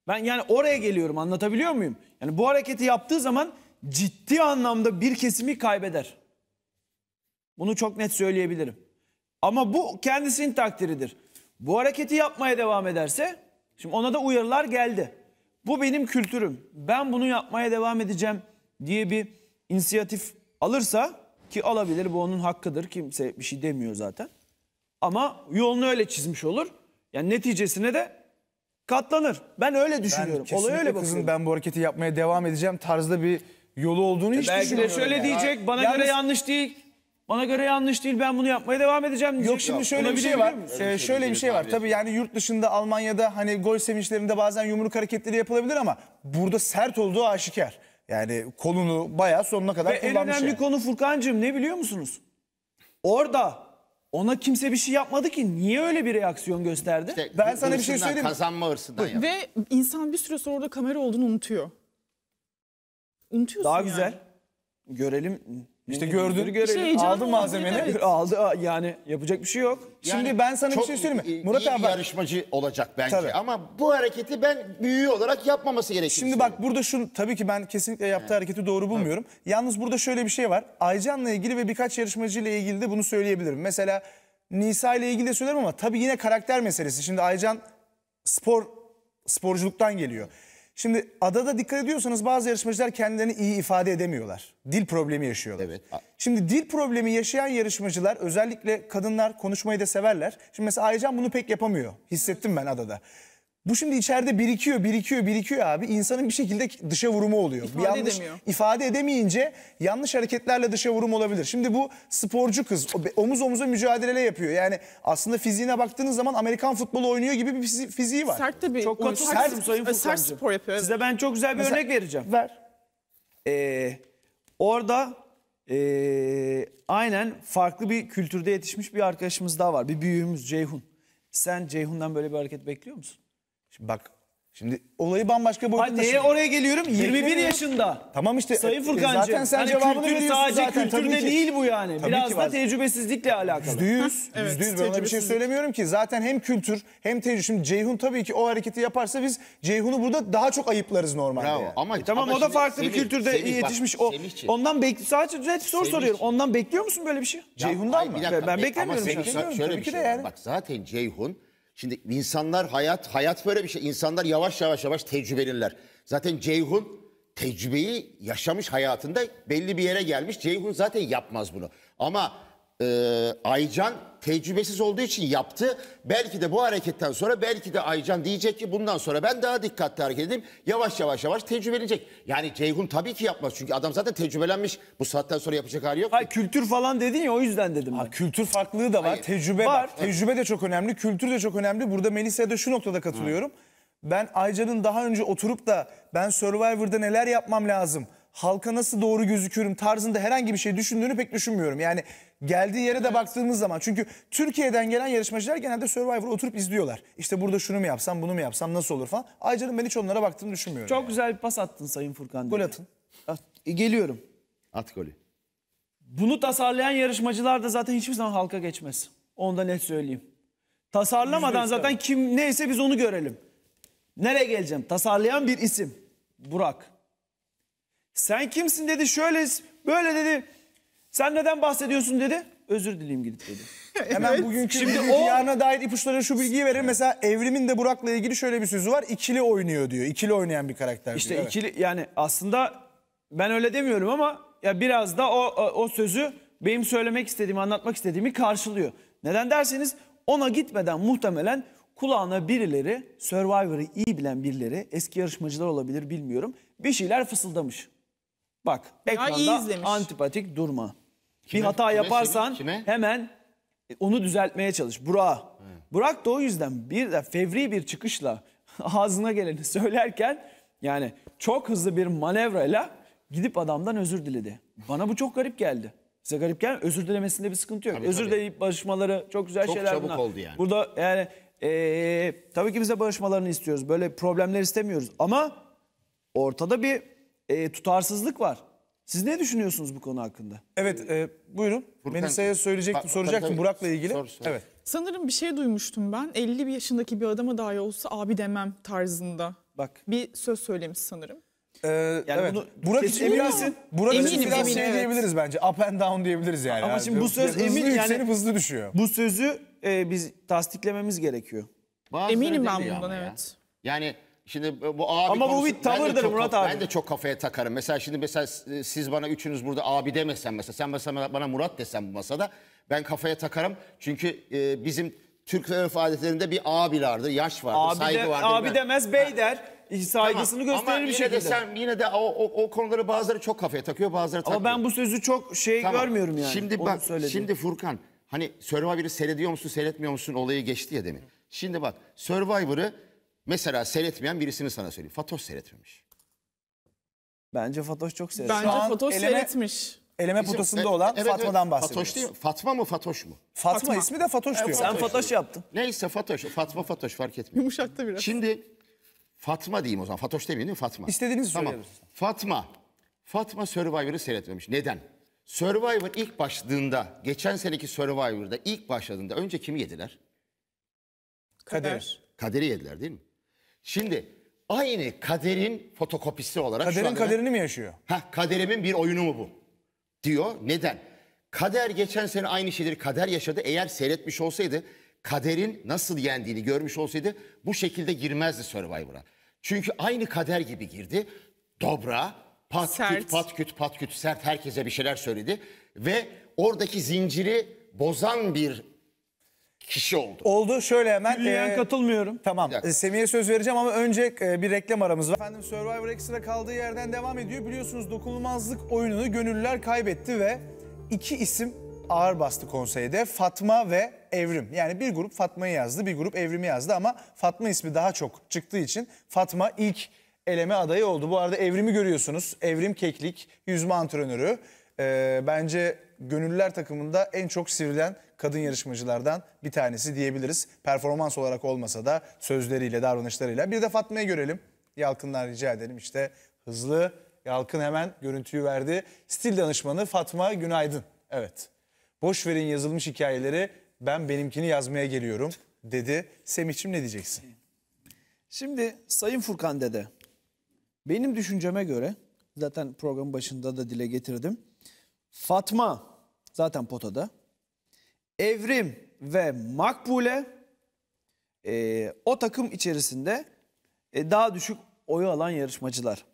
Ben yani oraya geliyorum anlatabiliyor muyum? Yani bu hareketi yaptığı zaman ciddi anlamda bir kesimi kaybeder. Bunu çok net söyleyebilirim. Ama bu kendisinin takdiridir. Bu hareketi yapmaya devam ederse şimdi ona da uyarılar geldi. Bu benim kültürüm. Ben bunu yapmaya devam edeceğim diye bir inisiyatif alırsa ki alabilir bu onun hakkıdır kimse bir şey demiyor zaten. Ama yolunu öyle çizmiş olur. Yani neticesine de katlanır. Ben öyle düşünüyorum. Ben Olay öyle bakıyorum. Kızın ben bu hareketi yapmaya devam edeceğim tarzda bir yolu olduğunu hiç e Belki de şöyle yani. diyecek bana Yalnız- göre yanlış değil. Bana göre yanlış değil ben bunu yapmaya devam edeceğim diyecek. Yok şimdi şöyle Buna şey bir şey var. Ee, diyebiliyor şöyle bir şey var. Tabii yani yurt dışında Almanya'da hani gol sevinçlerinde bazen yumruk hareketleri yapılabilir ama burada sert olduğu aşikar. Yani kolunu bayağı sonuna kadar Ve en önemli yani. konu Furkan'cığım ne biliyor musunuz? Orada ona kimse bir şey yapmadı ki. Niye öyle bir reaksiyon gösterdi? İşte ben sana bir şey söyleyeyim. Kazanma hırsından yaptı. Ve insan bir süre sonra orada kamera olduğunu unutuyor. Unutuyorsun Daha yani. güzel. Görelim işte gördün, görelim. İşte aldı malzemeni, (laughs) aldı yani yapacak bir şey yok. Yani Şimdi ben sana bir şey söyleyeyim mi? Murat iyi abi bak- yarışmacı olacak bence Tabii. ama bu hareketi ben büyüğü olarak yapmaması gerekiyor. Şimdi bak burada şu tabii ki ben kesinlikle yaptığı hareketi doğru bulmuyorum. Yalnız burada şöyle bir şey var. Aycan'la ilgili ve birkaç yarışmacı ile ilgili de bunu söyleyebilirim. Mesela Nisa ile ilgili de söylerim ama tabii yine karakter meselesi. Şimdi Aycan spor sporculuktan geliyor. Şimdi adada dikkat ediyorsanız bazı yarışmacılar kendilerini iyi ifade edemiyorlar. Dil problemi yaşıyorlar. Evet. Şimdi dil problemi yaşayan yarışmacılar özellikle kadınlar konuşmayı da severler. Şimdi mesela Aycan bunu pek yapamıyor. Hissettim ben adada. Bu şimdi içeride birikiyor, birikiyor, birikiyor abi. İnsanın bir şekilde dışa vurumu oluyor. İfade bir yanlış edemiyor. ifade edemeyince yanlış hareketlerle dışa vurum olabilir. Şimdi bu sporcu kız omuz omuza mücadele yapıyor. Yani aslında fiziğine baktığınız zaman Amerikan futbolu oynuyor gibi bir fizi fiziği var. Sert de çok oyuncu. Sert, sert, spor yapıyor. Evet. Size ben çok güzel bir Mesela, örnek vereceğim. Ver. Ee, orada ee, aynen farklı bir kültürde yetişmiş bir arkadaşımız daha var. Bir büyüğümüz Ceyhun. Sen Ceyhun'dan böyle bir hareket bekliyor musun? Şimdi bak Şimdi olayı bambaşka bir. taşıdı. Neye oraya geliyorum? 21 yaşında. Tamam işte. Sayın e, Furkancı. Zaten sen hani cevabını kültür, veriyorsun sadece zaten. Kültürde tabii değil bu yani. Tabii Biraz da tecrübesizlikle alakalı. 100, yüz. 100. Ben ona bir şey söylemiyorum ki. Zaten hem kültür hem tecrübe. Şimdi Ceyhun tabii ki o hareketi yaparsa biz Ceyhun'u burada daha çok ayıplarız normalde. Bravo. Ama, e tamam ama o da farklı Semih, bir kültürde Semih, yetişmiş. Bak, o, ondan bek sadece net soru Semih. soruyorum. Ondan bekliyor musun böyle bir şey? Ya, Ceyhun'dan mı? Dakika, ben beklemiyorum. Ama Semih, şöyle bir şey Bak zaten Ceyhun Şimdi insanlar hayat, hayat böyle bir şey. İnsanlar yavaş yavaş yavaş tecrübeliler. Zaten Ceyhun tecrübeyi yaşamış hayatında belli bir yere gelmiş. Ceyhun zaten yapmaz bunu. Ama e, Aycan tecrübesiz olduğu için yaptı. Belki de bu hareketten sonra belki de Aycan diyecek ki bundan sonra ben daha dikkatli hareket edeyim. Yavaş yavaş yavaş tecrübelenecek. Yani Ceyhun tabii ki yapmaz. Çünkü adam zaten tecrübelenmiş. Bu saatten sonra yapacak hali yok. Hayır kültür falan dedin ya o yüzden dedim ben. Ha, kültür farklılığı da var. Hayır. Tecrübe var. var. Tecrübe de çok önemli. Kültür de çok önemli. Burada Melisa'ya da şu noktada katılıyorum. Hı. Ben Aycan'ın daha önce oturup da ben Survivor'da neler yapmam lazım? Halka nasıl doğru gözüküyorum tarzında herhangi bir şey düşündüğünü pek düşünmüyorum. Yani Geldiği yere de baktığımız zaman. Çünkü Türkiye'den gelen yarışmacılar genelde Survivor oturup izliyorlar. İşte burada şunu mu yapsam, bunu mu yapsam, nasıl olur falan. Aycan'ın ben hiç onlara baktığını düşünmüyorum. Çok yani. güzel bir pas attın Sayın Furkan. Gol atın. At, e, geliyorum. At golü. Bunu tasarlayan yarışmacılar da zaten hiçbir zaman halka geçmez. Onu net söyleyeyim. Tasarlamadan zaten kim neyse biz onu görelim. Nereye geleceğim? Tasarlayan bir isim. Burak. Sen kimsin dedi şöyle böyle dedi sen neden bahsediyorsun dedi. Özür dileyim gidip dedi. (laughs) Hemen bugünkü şimdi (laughs) o yarına dair ipuçları şu bilgiyi verir. Mesela Evrim'in de Burak'la ilgili şöyle bir sözü var. İkili oynuyor diyor. İkili oynayan bir karakter. İşte diyor. ikili yani aslında ben öyle demiyorum ama ya biraz da o, o o sözü benim söylemek istediğimi, anlatmak istediğimi karşılıyor. Neden derseniz ona gitmeden muhtemelen kulağına birileri, Survivor'ı iyi bilen birileri, eski yarışmacılar olabilir bilmiyorum, bir şeyler fısıldamış. Bak ekranda iyi antipatik durma. Kime, bir hata yaparsan kime? hemen e, onu düzeltmeye çalış. Burak. Burak da o yüzden bir fevri bir çıkışla (laughs) ağzına geleni söylerken yani çok hızlı bir manevrayla gidip adamdan özür diledi. Bana bu çok garip geldi. Size garip gel özür dilemesinde bir sıkıntı yok. Tabii, özür tabii. dileyip barışmaları çok güzel çok şeyler Çok çabuk oldu yani. Burada yani ee, tabii ki biz de barışmalarını istiyoruz. Böyle problemler istemiyoruz ama ortada bir e, tutarsızlık var. Siz ne düşünüyorsunuz bu konu hakkında? Evet, e, buyurun. Furkan, Melisa'ya söyleyecektim, bak, soracaktım Burak'la ilgili. Sor, sor. Evet. Sanırım bir şey duymuştum ben. 51 yaşındaki bir adama dahi olsa abi demem tarzında. Bak. Bir söz söylemiş sanırım. Ee, yani evet. bunu Burak için eminim, Burak için biraz şey eminim, şey evet. diyebiliriz bence. Up and down diyebiliriz yani. Ama şimdi bu söz emin yani hızlı, hızlı düşüyor. Bu sözü e, biz tasdiklememiz gerekiyor. Bazıları eminim ben bundan ya. evet. Yani Şimdi e, bu abi Ama konusu, bu bir tavırdır çok, Murat abi. Ben de çok kafaya takarım. Mesela şimdi mesela e, siz bana üçünüz burada abi demesen mesela sen mesela bana Murat desen bu masada ben kafaya takarım. Çünkü e, bizim Türk örf adetlerinde bir abi vardır, yaş vardır, abi saygı de, vardır. Abi ben. demez bey der. Saygısını tamam, gösterir bir şekilde. Ama yine de sen yine de o, o, o konuları bazıları çok kafaya takıyor, bazıları takmıyor. Ama ben bu sözü çok şey tamam. görmüyorum yani. Şimdi bak şimdi Furkan hani Survivor'ı seyrediyor musun, seyretmiyor musun olayı geçti ya demin. Şimdi bak Survivor'ı Mesela seyretmeyen birisini sana söyleyeyim. Fatoş seyretmemiş. Bence Fatoş çok seyretmiş. Bence Fatoş eleme, seyretmiş. Eleme potasında olan evet, Fatma'dan evet, bahsediyoruz. Fatoş değil mi? Fatma mı Fatoş mu? Fatma, Fatma. ismi de Fatoş diyor. Sen Fatoş, yaptın. Neyse Fatoş. Fatma Fatoş fark etmiyor. Yumuşattı biraz. Şimdi Fatma diyeyim o zaman. Fatoş demeyeyim değil mi? Fatma. İstediğinizi tamam. söyleyebilirsin. Fatma. Fatma Survivor'ı seyretmemiş. Neden? Survivor ilk başladığında, geçen seneki Survivor'da ilk başladığında önce kimi yediler? Kader. Kaderi yediler değil mi? Şimdi aynı kaderin fotokopisi olarak... Kaderin kaderini mi yaşıyor? Heh, kaderimin bir oyunu mu bu? Diyor. Neden? Kader geçen sene aynı şeyleri kader yaşadı. Eğer seyretmiş olsaydı kaderin nasıl yendiğini görmüş olsaydı bu şekilde girmezdi Survivor'a. Çünkü aynı kader gibi girdi. Dobra, pat sert. küt, pat küt, pat küt sert herkese bir şeyler söyledi. Ve oradaki zinciri bozan bir kişi oldu. Oldu şöyle hemen. Hülyen e, katılmıyorum. Tamam. E, Semih'e söz vereceğim ama önce e, bir reklam aramız var. Efendim Survivor Extra kaldığı yerden devam ediyor. Biliyorsunuz dokunulmazlık oyununu gönüllüler kaybetti ve iki isim ağır bastı konseyde. Fatma ve Evrim. Yani bir grup Fatma'yı yazdı, bir grup Evrim'i yazdı ama Fatma ismi daha çok çıktığı için Fatma ilk eleme adayı oldu. Bu arada Evrim'i görüyorsunuz. Evrim Keklik, yüzme antrenörü. Ee, bence gönüllüler takımında en çok sivrilen kadın yarışmacılardan bir tanesi diyebiliriz. Performans olarak olmasa da sözleriyle, davranışlarıyla. Bir de Fatma'yı görelim. Yalkınlar rica edelim. İşte hızlı Yalkın hemen görüntüyü verdi. Stil danışmanı Fatma Günaydın. Evet. Boş verin yazılmış hikayeleri. Ben benimkini yazmaya geliyorum dedi. Semihçim ne diyeceksin? Şimdi Sayın Furkan dede. Benim düşünceme göre zaten programın başında da dile getirdim. Fatma zaten potada. Evrim ve Makbule e, o takım içerisinde e, daha düşük oyu alan yarışmacılar.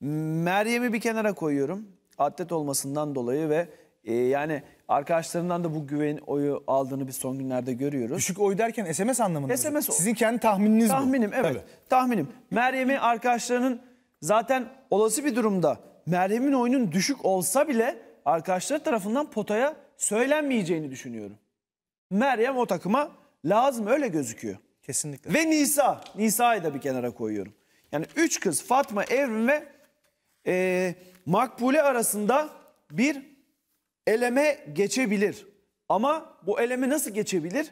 Meryem'i bir kenara koyuyorum. Atlet olmasından dolayı ve e, yani arkadaşlarından da bu güven oyu aldığını biz son günlerde görüyoruz. Düşük oy derken SMS anlamında SMS mı? Sizin kendi tahmininiz Tahminim bu. evet. Tabii. Tahminim. Meryem'i arkadaşlarının zaten olası bir durumda Meryem'in oyunun düşük olsa bile arkadaşlar tarafından potaya söylenmeyeceğini düşünüyorum. Meryem o takıma lazım öyle gözüküyor. Kesinlikle. Ve Nisa. Nisa'yı da bir kenara koyuyorum. Yani üç kız Fatma, Evrim ve e, Makbule arasında bir eleme geçebilir. Ama bu eleme nasıl geçebilir?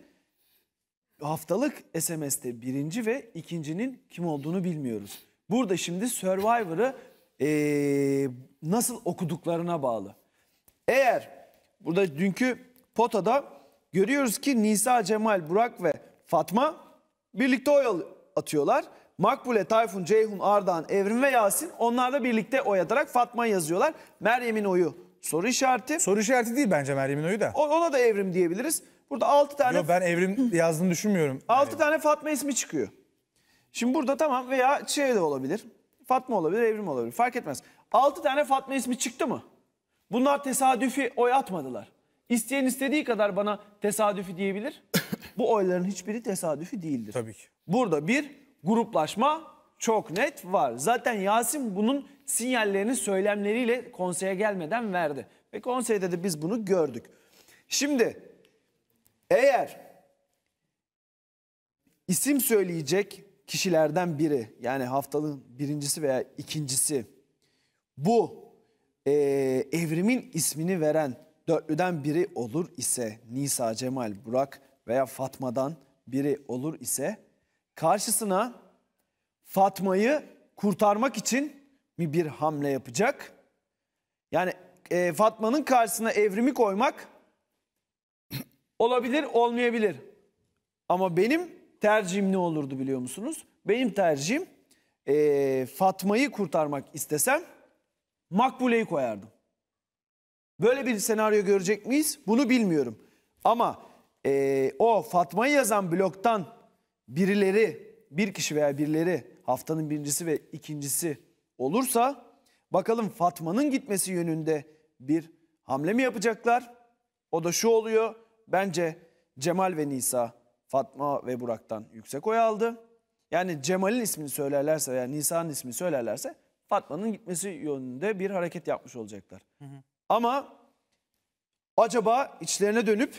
Haftalık SMS'te birinci ve ikincinin kim olduğunu bilmiyoruz. Burada şimdi Survivor'ı e, nasıl okuduklarına bağlı. Eğer burada dünkü potada görüyoruz ki Nisa Cemal, Burak ve Fatma birlikte oy atıyorlar. Makbule, Tayfun, Ceyhun, Ardahan, Evrim ve Yasin onlar da birlikte oy atarak Fatma'yı yazıyorlar. Meryem'in oyu soru işareti. Soru işareti değil bence Meryem'in oyu da. Ona da Evrim diyebiliriz. Burada 6 tane... Yok ben Evrim yazdığını düşünmüyorum. 6 tane Fatma ismi çıkıyor. Şimdi burada tamam veya şey de olabilir. Fatma olabilir, Evrim olabilir. Fark etmez. 6 tane Fatma ismi çıktı mı? Bunlar tesadüfi oy atmadılar. İsteyen istediği kadar bana tesadüfi diyebilir. (laughs) Bu oyların hiçbiri tesadüfi değildir. Tabii ki. Burada bir gruplaşma çok net var. Zaten Yasin bunun sinyallerini söylemleriyle konseye gelmeden verdi. Ve konseyde de biz bunu gördük. Şimdi eğer isim söyleyecek kişilerden biri yani haftanın birincisi veya ikincisi bu e, evrimin ismini veren dörtlüden biri olur ise Nisa, Cemal, Burak veya Fatma'dan biri olur ise karşısına Fatma'yı kurtarmak için mi bir hamle yapacak? Yani e, Fatma'nın karşısına evrimi koymak (clears throat) olabilir, olmayabilir. Ama benim tercihim ne olurdu biliyor musunuz? Benim tercihim e, Fatma'yı kurtarmak istesem Makbule'yi koyardım. Böyle bir senaryo görecek miyiz? Bunu bilmiyorum. Ama e, o Fatma'yı yazan bloktan birileri, bir kişi veya birileri haftanın birincisi ve ikincisi olursa bakalım Fatma'nın gitmesi yönünde bir hamle mi yapacaklar? O da şu oluyor. Bence Cemal ve Nisa Fatma ve Burak'tan yüksek oy aldı. Yani Cemal'in ismini söylerlerse veya Nisa'nın ismini söylerlerse Fatma'nın gitmesi yönünde bir hareket yapmış olacaklar. Hı hı. Ama acaba içlerine dönüp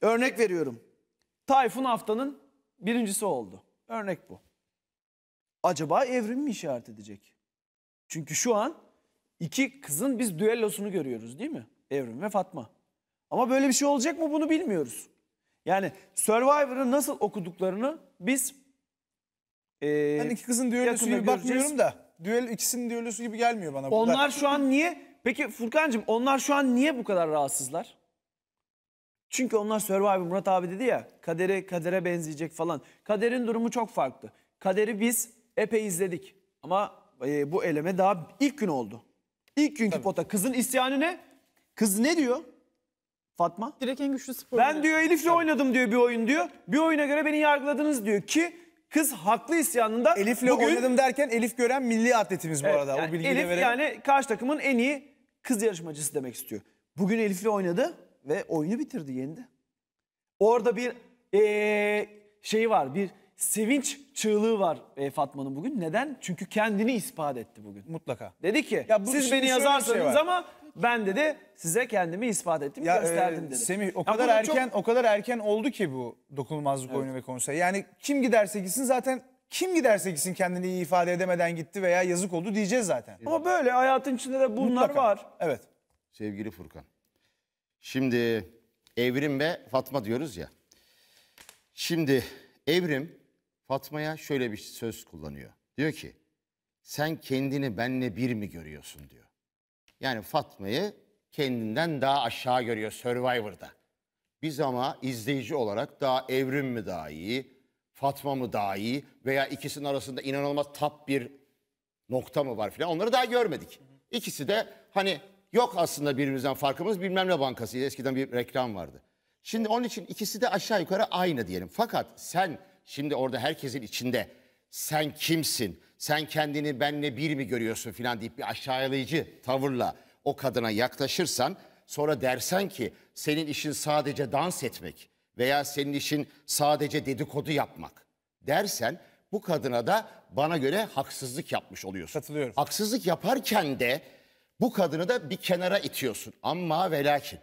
örnek veriyorum. Tayfun haftanın birincisi oldu. Örnek bu. Acaba evrim mi işaret edecek? Çünkü şu an iki kızın biz düellosunu görüyoruz değil mi? Evrim ve Fatma. Ama böyle bir şey olacak mı bunu bilmiyoruz. Yani Survivor'ı nasıl okuduklarını biz... E, ben iki kızın düellosunu bakmıyorum da düel ikisinin düellosu gibi gelmiyor bana. Onlar şu an niye? Peki Furkan'cığım onlar şu an niye bu kadar rahatsızlar? Çünkü onlar Survivor Murat abi dedi ya kaderi kadere benzeyecek falan. Kaderin durumu çok farklı. Kaderi biz epey izledik. Ama e, bu eleme daha ilk gün oldu. İlk günkü Tabii. pota. Kızın isyanı ne? Kız ne diyor? Fatma? Direkt en güçlü spor. Ben diyor Elif'le oynadım diyor bir oyun diyor. Bir oyuna göre beni yargıladınız diyor ki Kız haklı isyanında Elif'le bugün... oynadım derken Elif gören milli atletimiz bu evet, arada. Yani o bilgiyi Elif verelim. yani karşı takımın en iyi kız yarışmacısı demek istiyor. Bugün Elif'le oynadı ve oyunu bitirdi yendi. Orada bir ee, şey var bir sevinç çığlığı var e, Fatma'nın bugün. Neden? Çünkü kendini ispat etti bugün. Mutlaka. Dedi ki ya bu, siz beni yazarsınız şey var. ama ben dedi size kendimi ispat ettim, ya, gösterdim e, dedi. Semih o kadar erken çok... o kadar erken oldu ki bu dokunulmazlık evet. oyunu ve konser. Yani kim giderse gitsin zaten kim giderse gitsin kendini iyi ifade edemeden gitti veya yazık oldu diyeceğiz zaten. Ama böyle hayatın içinde de bunlar Mutlaka. var. Evet. Sevgili Furkan. Şimdi Evrim ve Fatma diyoruz ya. Şimdi Evrim Fatma'ya şöyle bir söz kullanıyor. Diyor ki sen kendini benle bir mi görüyorsun diyor. Yani Fatma'yı kendinden daha aşağı görüyor Survivor'da. Biz ama izleyici olarak daha evrim mi daha iyi, Fatma mı daha iyi veya ikisinin arasında inanılmaz tap bir nokta mı var filan onları daha görmedik. İkisi de hani yok aslında birbirimizden farkımız bilmem ne bankasıydı eskiden bir reklam vardı. Şimdi onun için ikisi de aşağı yukarı aynı diyelim. Fakat sen şimdi orada herkesin içinde sen kimsin? Sen kendini benle bir mi görüyorsun filan deyip bir aşağılayıcı tavırla o kadına yaklaşırsan sonra dersen ki senin işin sadece dans etmek veya senin işin sadece dedikodu yapmak dersen bu kadına da bana göre haksızlık yapmış oluyorsun. Katılıyorum. Haksızlık yaparken de bu kadını da bir kenara itiyorsun. Ama ve lakin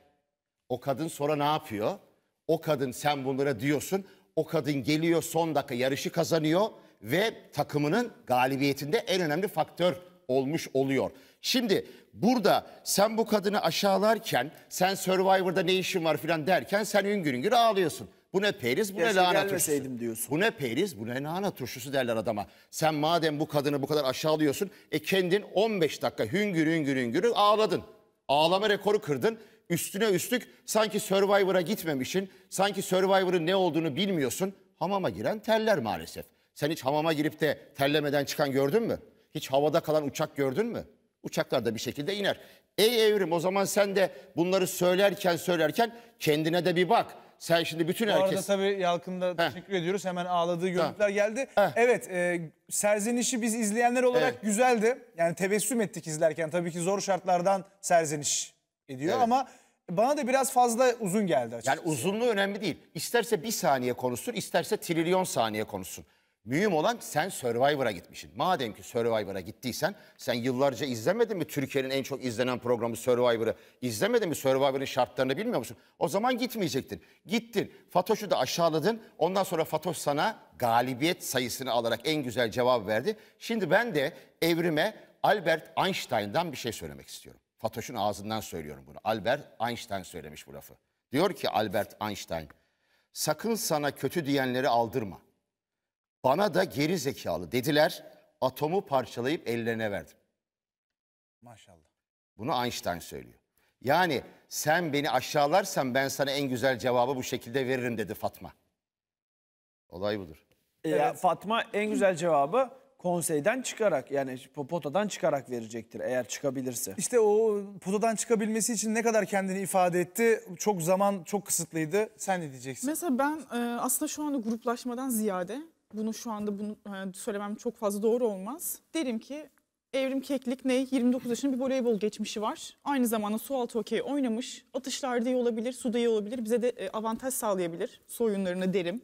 o kadın sonra ne yapıyor? O kadın sen bunlara diyorsun. O kadın geliyor son dakika yarışı kazanıyor ve takımının galibiyetinde en önemli faktör olmuş oluyor. Şimdi burada sen bu kadını aşağılarken sen Survivor'da ne işin var filan derken sen üngür üngür ağlıyorsun. Bu ne periz, bu ne Keşke lahana turşusu. diyorsun. Bu ne periz, bu ne lahana turşusu derler adama. Sen madem bu kadını bu kadar aşağılıyorsun, e kendin 15 dakika hüngür hüngür hüngür ağladın. Ağlama rekoru kırdın. Üstüne üstlük sanki Survivor'a gitmemişsin, sanki Survivor'ın ne olduğunu bilmiyorsun. Hamama giren teller maalesef. Sen hiç hamama girip de terlemeden çıkan gördün mü? Hiç havada kalan uçak gördün mü? Uçaklar da bir şekilde iner. Ey evrim o zaman sen de bunları söylerken söylerken kendine de bir bak. Sen şimdi bütün Bu herkes... arada tabii Yalkın'da teşekkür ediyoruz. Hemen ağladığı görüntüler geldi. Heh. Evet e, serzenişi biz izleyenler olarak Evet. güzeldi. Yani tebessüm ettik izlerken. Tabii ki zor şartlardan serzeniş ediyor Evet. ama bana da biraz fazla uzun geldi açıkçası. Yani uzunluğu önemli değil. İsterse bir saniye konuşsun, isterse trilyon saniye konuşsun. Mühim olan sen Survivor'a gitmişsin. Madem ki Survivor'a gittiysen sen yıllarca izlemedin mi Türkiye'nin en çok izlenen programı Survivor'ı? İzlemedin mi Survivor'ın şartlarını bilmiyor musun? O zaman gitmeyecektin. Gittin. Fatoş'u da aşağıladın. Ondan sonra Fatoş sana galibiyet sayısını alarak en güzel cevap verdi. Şimdi ben de evrime Albert Einstein'dan bir şey söylemek istiyorum. Fatoş'un ağzından söylüyorum bunu. Albert Einstein söylemiş bu lafı. Diyor ki Albert Einstein, sakın sana kötü diyenleri aldırma. Bana da geri zekalı dediler. Atomu parçalayıp ellerine verdim. Maşallah. Bunu Einstein söylüyor. Yani sen beni aşağılarsan ben sana en güzel cevabı bu şekilde veririm dedi Fatma. Olay budur. E, ya Fatma en güzel cevabı konseyden çıkarak yani potadan çıkarak verecektir eğer çıkabilirse. İşte o potadan çıkabilmesi için ne kadar kendini ifade etti çok zaman çok kısıtlıydı. Sen ne diyeceksin? Mesela ben e, aslında şu anda gruplaşmadan ziyade bunu şu anda bunu e, söylemem çok fazla doğru olmaz. Derim ki Evrim Keklik ne? 29 yaşında bir voleybol geçmişi var. Aynı zamanda sualtı hokey oynamış. Atışlarda iyi olabilir, suda iyi olabilir. Bize de e, avantaj sağlayabilir su oyunlarına derim.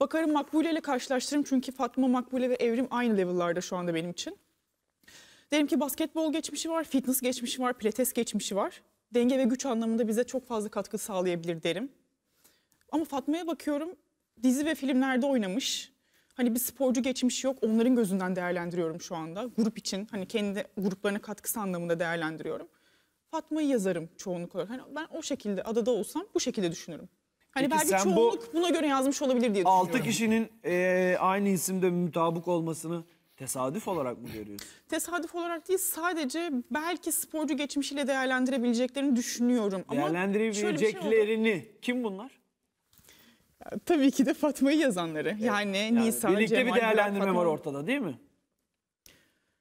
Bakarım Makbule ile karşılaştırırım çünkü Fatma Makbule ve Evrim aynı level'larda şu anda benim için. Derim ki basketbol geçmişi var, fitness geçmişi var, pilates geçmişi var. Denge ve güç anlamında bize çok fazla katkı sağlayabilir derim. Ama Fatma'ya bakıyorum dizi ve filmlerde oynamış hani bir sporcu geçmişi yok onların gözünden değerlendiriyorum şu anda. Grup için hani kendi gruplarına katkısı anlamında değerlendiriyorum. Fatma'yı yazarım çoğunluk olarak. Hani ben o şekilde adada olsam bu şekilde düşünürüm. Hani Peki belki sen bu çoğunluk buna göre yazmış olabilir diye düşünüyorum. 6 kişinin eee, aynı isimde mutabık olmasını tesadüf olarak mı görüyorsun? Tesadüf olarak değil sadece belki sporcu geçmişiyle değerlendirebileceklerini düşünüyorum. Ama şöyle bir şey Değerlendirebileceklerini kim bunlar? Tabii ki de Fatma'yı yazanları. Evet. Yani, yani Nisa, Birlikte bir değerlendirme Fatma. var ortada değil mi?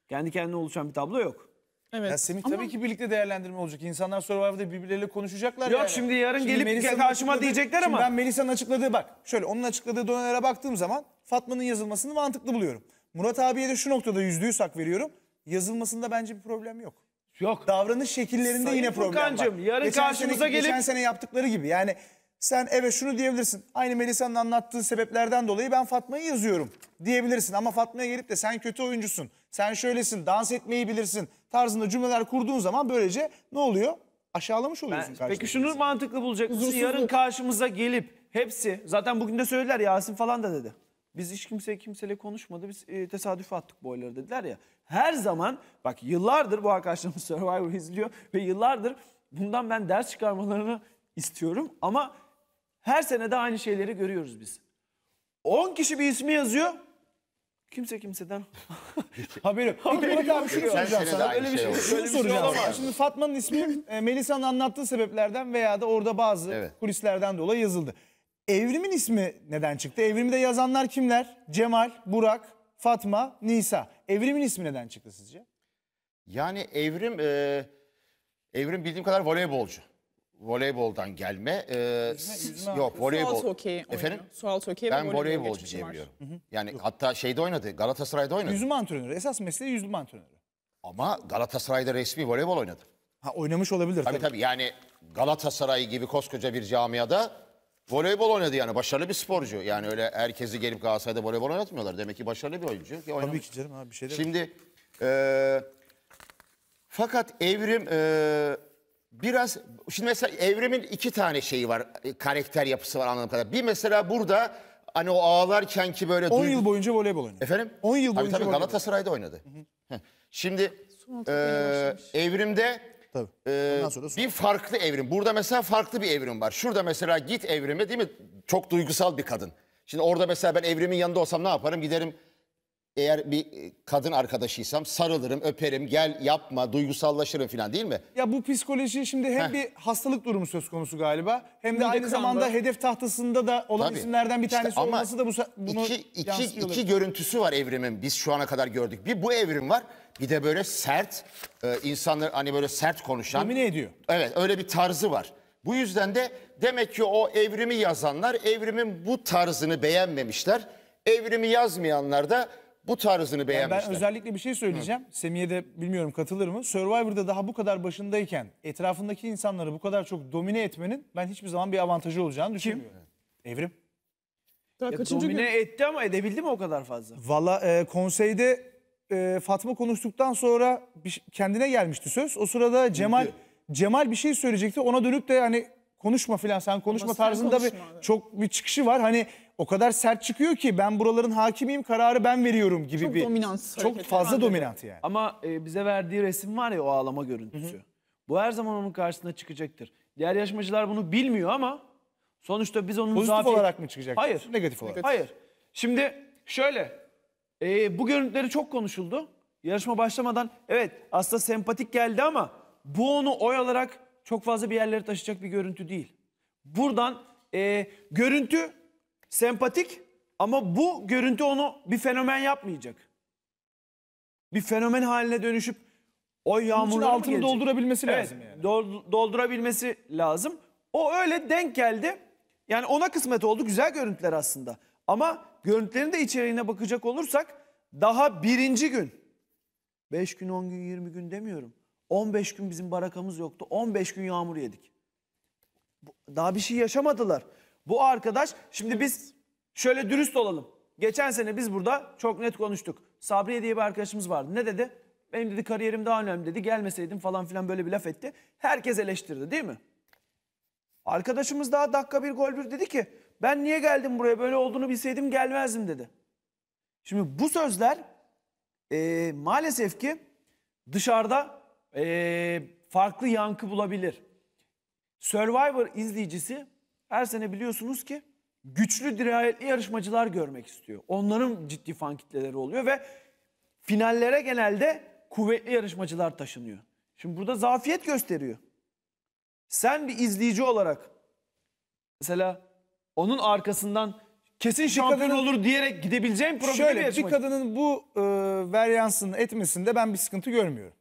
Kendi kendine oluşan bir tablo yok. Evet. Ya Semih Ama... tabii ki birlikte değerlendirme olacak. İnsanlar Survivor'da birbirleriyle konuşacaklar Yok yani. şimdi yarın şimdi gelip Melisa'nın karşıma diyecekler ama. ben Melisa'nın açıkladığı bak. Şöyle onun açıkladığı dönemlere baktığım zaman Fatma'nın yazılmasını mantıklı buluyorum. Murat abiye de şu noktada yüzde yüz hak veriyorum. Yazılmasında bence bir problem yok. Yok. Davranış şekillerinde Sayın yine problem var. yarın geçen karşımıza sene, gelip... Geçen sene yaptıkları gibi yani sen eve şunu diyebilirsin. Aynı Melisa'nın anlattığı sebeplerden dolayı ben Fatma'yı yazıyorum diyebilirsin. Ama Fatma'ya gelip de sen kötü oyuncusun, sen şöylesin, dans etmeyi bilirsin tarzında cümleler kurduğun zaman böylece ne oluyor? Aşağılamış oluyorsun ben, Peki şunu mantıklı bulacak mısın? Yarın karşımıza gelip hepsi zaten bugün de söylediler Yasin falan da dedi. Biz hiç kimseye kimseyle konuşmadı. Biz e, tesadüfe attık bu oyları dediler ya. Her zaman bak yıllardır bu arkadaşlarımız (laughs) Survivor izliyor ve yıllardır bundan ben ders çıkarmalarını istiyorum ama her sene de aynı şeyleri görüyoruz biz. 10 kişi bir ismi yazıyor. Kimse kimseden (laughs) haberi. Peki Burak abi şunu soracağım sana. Öyle bir şey şey. Şunu Böyle şey Şimdi Fatma'nın ismi e, Melisa'nın anlattığı sebeplerden veya da orada bazı Evet. kulislerden dolayı yazıldı. Evrim'in ismi neden çıktı? Evrim'i de yazanlar kimler? Cemal, Burak, Fatma, Nisa. Evrim'in ismi neden çıktı sizce? Yani evrim e, evrim bildiğim kadar voleybolcu voleyboldan gelme. E, yüzme, yüzme. Yok voleybol. Sual Efendim? Sual hokeyi Ben voleybolcu biliyorum. Yani hatta şeyde oynadı Galatasaray'da oynadı. Yüzme antrenörü. Esas mesleği yüzme antrenörü. Ama Galatasaray'da resmi voleybol oynadı. Ha oynamış olabilir tabii. Tabii tabii yani Galatasaray gibi koskoca bir camiada voleybol oynadı yani başarılı bir sporcu. Yani öyle herkesi gelip Galatasaray'da voleybol oynatmıyorlar. Demek ki başarılı bir oyuncu. Ki Tabii oynamış. ki canım abi bir şey değil. Şimdi e, fakat Evrim e, biraz şimdi mesela evrimin iki tane şeyi var e, karakter yapısı var anladığım kadar. Bir mesela burada hani o ağlarken ki böyle 10 yıl boyunca voleybol oynadı. Efendim? 10 yıl boyunca tabii, tabii Galatasaray'da oynadı. Şimdi e, şey. evrimde Tabii. Ee, sonra bir farklı evrim. Burada mesela farklı bir evrim var. Şurada mesela git evrime değil mi? Çok duygusal bir kadın. Şimdi orada mesela ben evrimin yanında olsam ne yaparım? Giderim eğer bir e, kadın arkadaşıysam sarılırım, öperim, gel yapma, duygusallaşırım falan değil mi? Ya bu psikoloji şimdi hem Heh. bir hastalık durumu söz konusu galiba hem de aynı zamanda hedef tahtasında da olan Tabii. isimlerden bir tanesi ama olması da bu bunu iki, iki, iki görüntüsü var evrimin biz şu ana kadar gördük. Bir bu evrim var bir de böyle sert e, insanlar hani böyle sert konuşan. Domine ediyor. Evet öyle bir tarzı var. Bu yüzden de demek ki o evrimi yazanlar evrimin bu tarzını beğenmemişler. Evrimi yazmayanlar da bu tarzını Yani ben özellikle bir şey söyleyeceğim. Semiye de bilmiyorum katılır mı? Survivor'da daha bu kadar başındayken etrafındaki insanları bu kadar çok domine etmenin ben hiçbir zaman bir avantajı olacağını düşünmüyorum. Kim? Evrim. Ya domine etti ama edebildi mi o kadar fazla? Valla e, konseyde e, Fatma konuştuktan sonra bir kendine gelmişti söz. O sırada Cemal Cemal bir şey söyleyecekti. Ona dönüp de hani konuşma falan. sen konuşma sen tarzında konuşma, bir çok bir çıkışı var. Hani o kadar sert çıkıyor ki ben buraların hakimiyim kararı ben veriyorum gibi Çok bir dominans çok fazla dominant yani. Ama e, bize verdiği resim var ya o ağlama görüntüsü. Bu her zaman onun karşısına çıkacaktır. Diğer yarışmacılar bunu bilmiyor ama sonuçta biz onun Pozitif zafiyet- olarak mı çıkacak? Hayır. Negatif olarak. Hayır. Şimdi şöyle. e, bu görüntüleri çok konuşuldu. Yarışma başlamadan evet aslında sempatik geldi ama bu onu oy alarak çok fazla bir yerlere taşıyacak bir görüntü değil. Buradan e, görüntü sempatik ama bu görüntü onu bir fenomen yapmayacak. Bir fenomen haline dönüşüp o yağmurun altını doldurabilmesi evet, lazım yani. Doldurabilmesi lazım. O öyle denk geldi. Yani ona kısmet oldu. Güzel görüntüler aslında. Ama görüntülerin de içeriğine bakacak olursak daha birinci gün. 5 gün, 10 gün, 20 gün demiyorum. 15 gün bizim barakamız yoktu. 15 gün yağmur yedik. Daha bir şey yaşamadılar. Bu arkadaş şimdi biz şöyle dürüst olalım. Geçen sene biz burada çok net konuştuk. Sabriye diye bir arkadaşımız vardı. Ne dedi? Benim dedi kariyerim daha önemli dedi. Gelmeseydim falan filan böyle bir laf etti. Herkes eleştirdi değil mi? Arkadaşımız daha dakika bir gol bir dedi ki ben niye geldim buraya böyle olduğunu bilseydim gelmezdim dedi. Şimdi bu sözler e, maalesef ki dışarıda e, farklı yankı bulabilir. Survivor izleyicisi her sene biliyorsunuz ki güçlü dirayetli yarışmacılar görmek istiyor. Onların ciddi fan kitleleri oluyor ve finallere genelde kuvvetli yarışmacılar taşınıyor. Şimdi burada zafiyet gösteriyor. Sen bir izleyici olarak mesela onun arkasından kesin şampiyon kadının, olur diyerek gidebileceğim profil Şöyle bir, bir kadının bu e, varyansını etmesinde ben bir sıkıntı görmüyorum.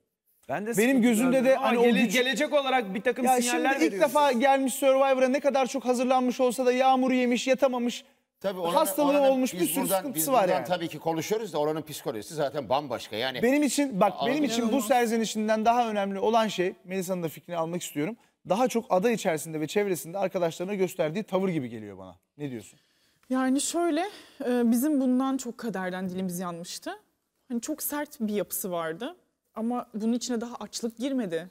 Ben de Benim gözümde de hani o gele, güç... gelecek olarak bir takım ya sinyaller şimdi ilk defa gelmiş Survivor'a ne kadar çok hazırlanmış olsa da yağmur yemiş, yatamamış. Tabii oranın, hastalığı oranın, olmuş bir sürü buradan, sıkıntısı var yani. Tabii ki konuşuyoruz da oranın psikolojisi zaten bambaşka yani. Benim için bak Anladın benim için bu serzenişinden daha önemli olan şey Melisa'nın da fikrini almak istiyorum. Daha çok ada içerisinde ve çevresinde arkadaşlarına gösterdiği tavır gibi geliyor bana. Ne diyorsun? Yani şöyle e, bizim bundan çok kaderden dilimiz yanmıştı. Hani çok sert bir yapısı vardı. Ama bunun içine daha açlık girmedi.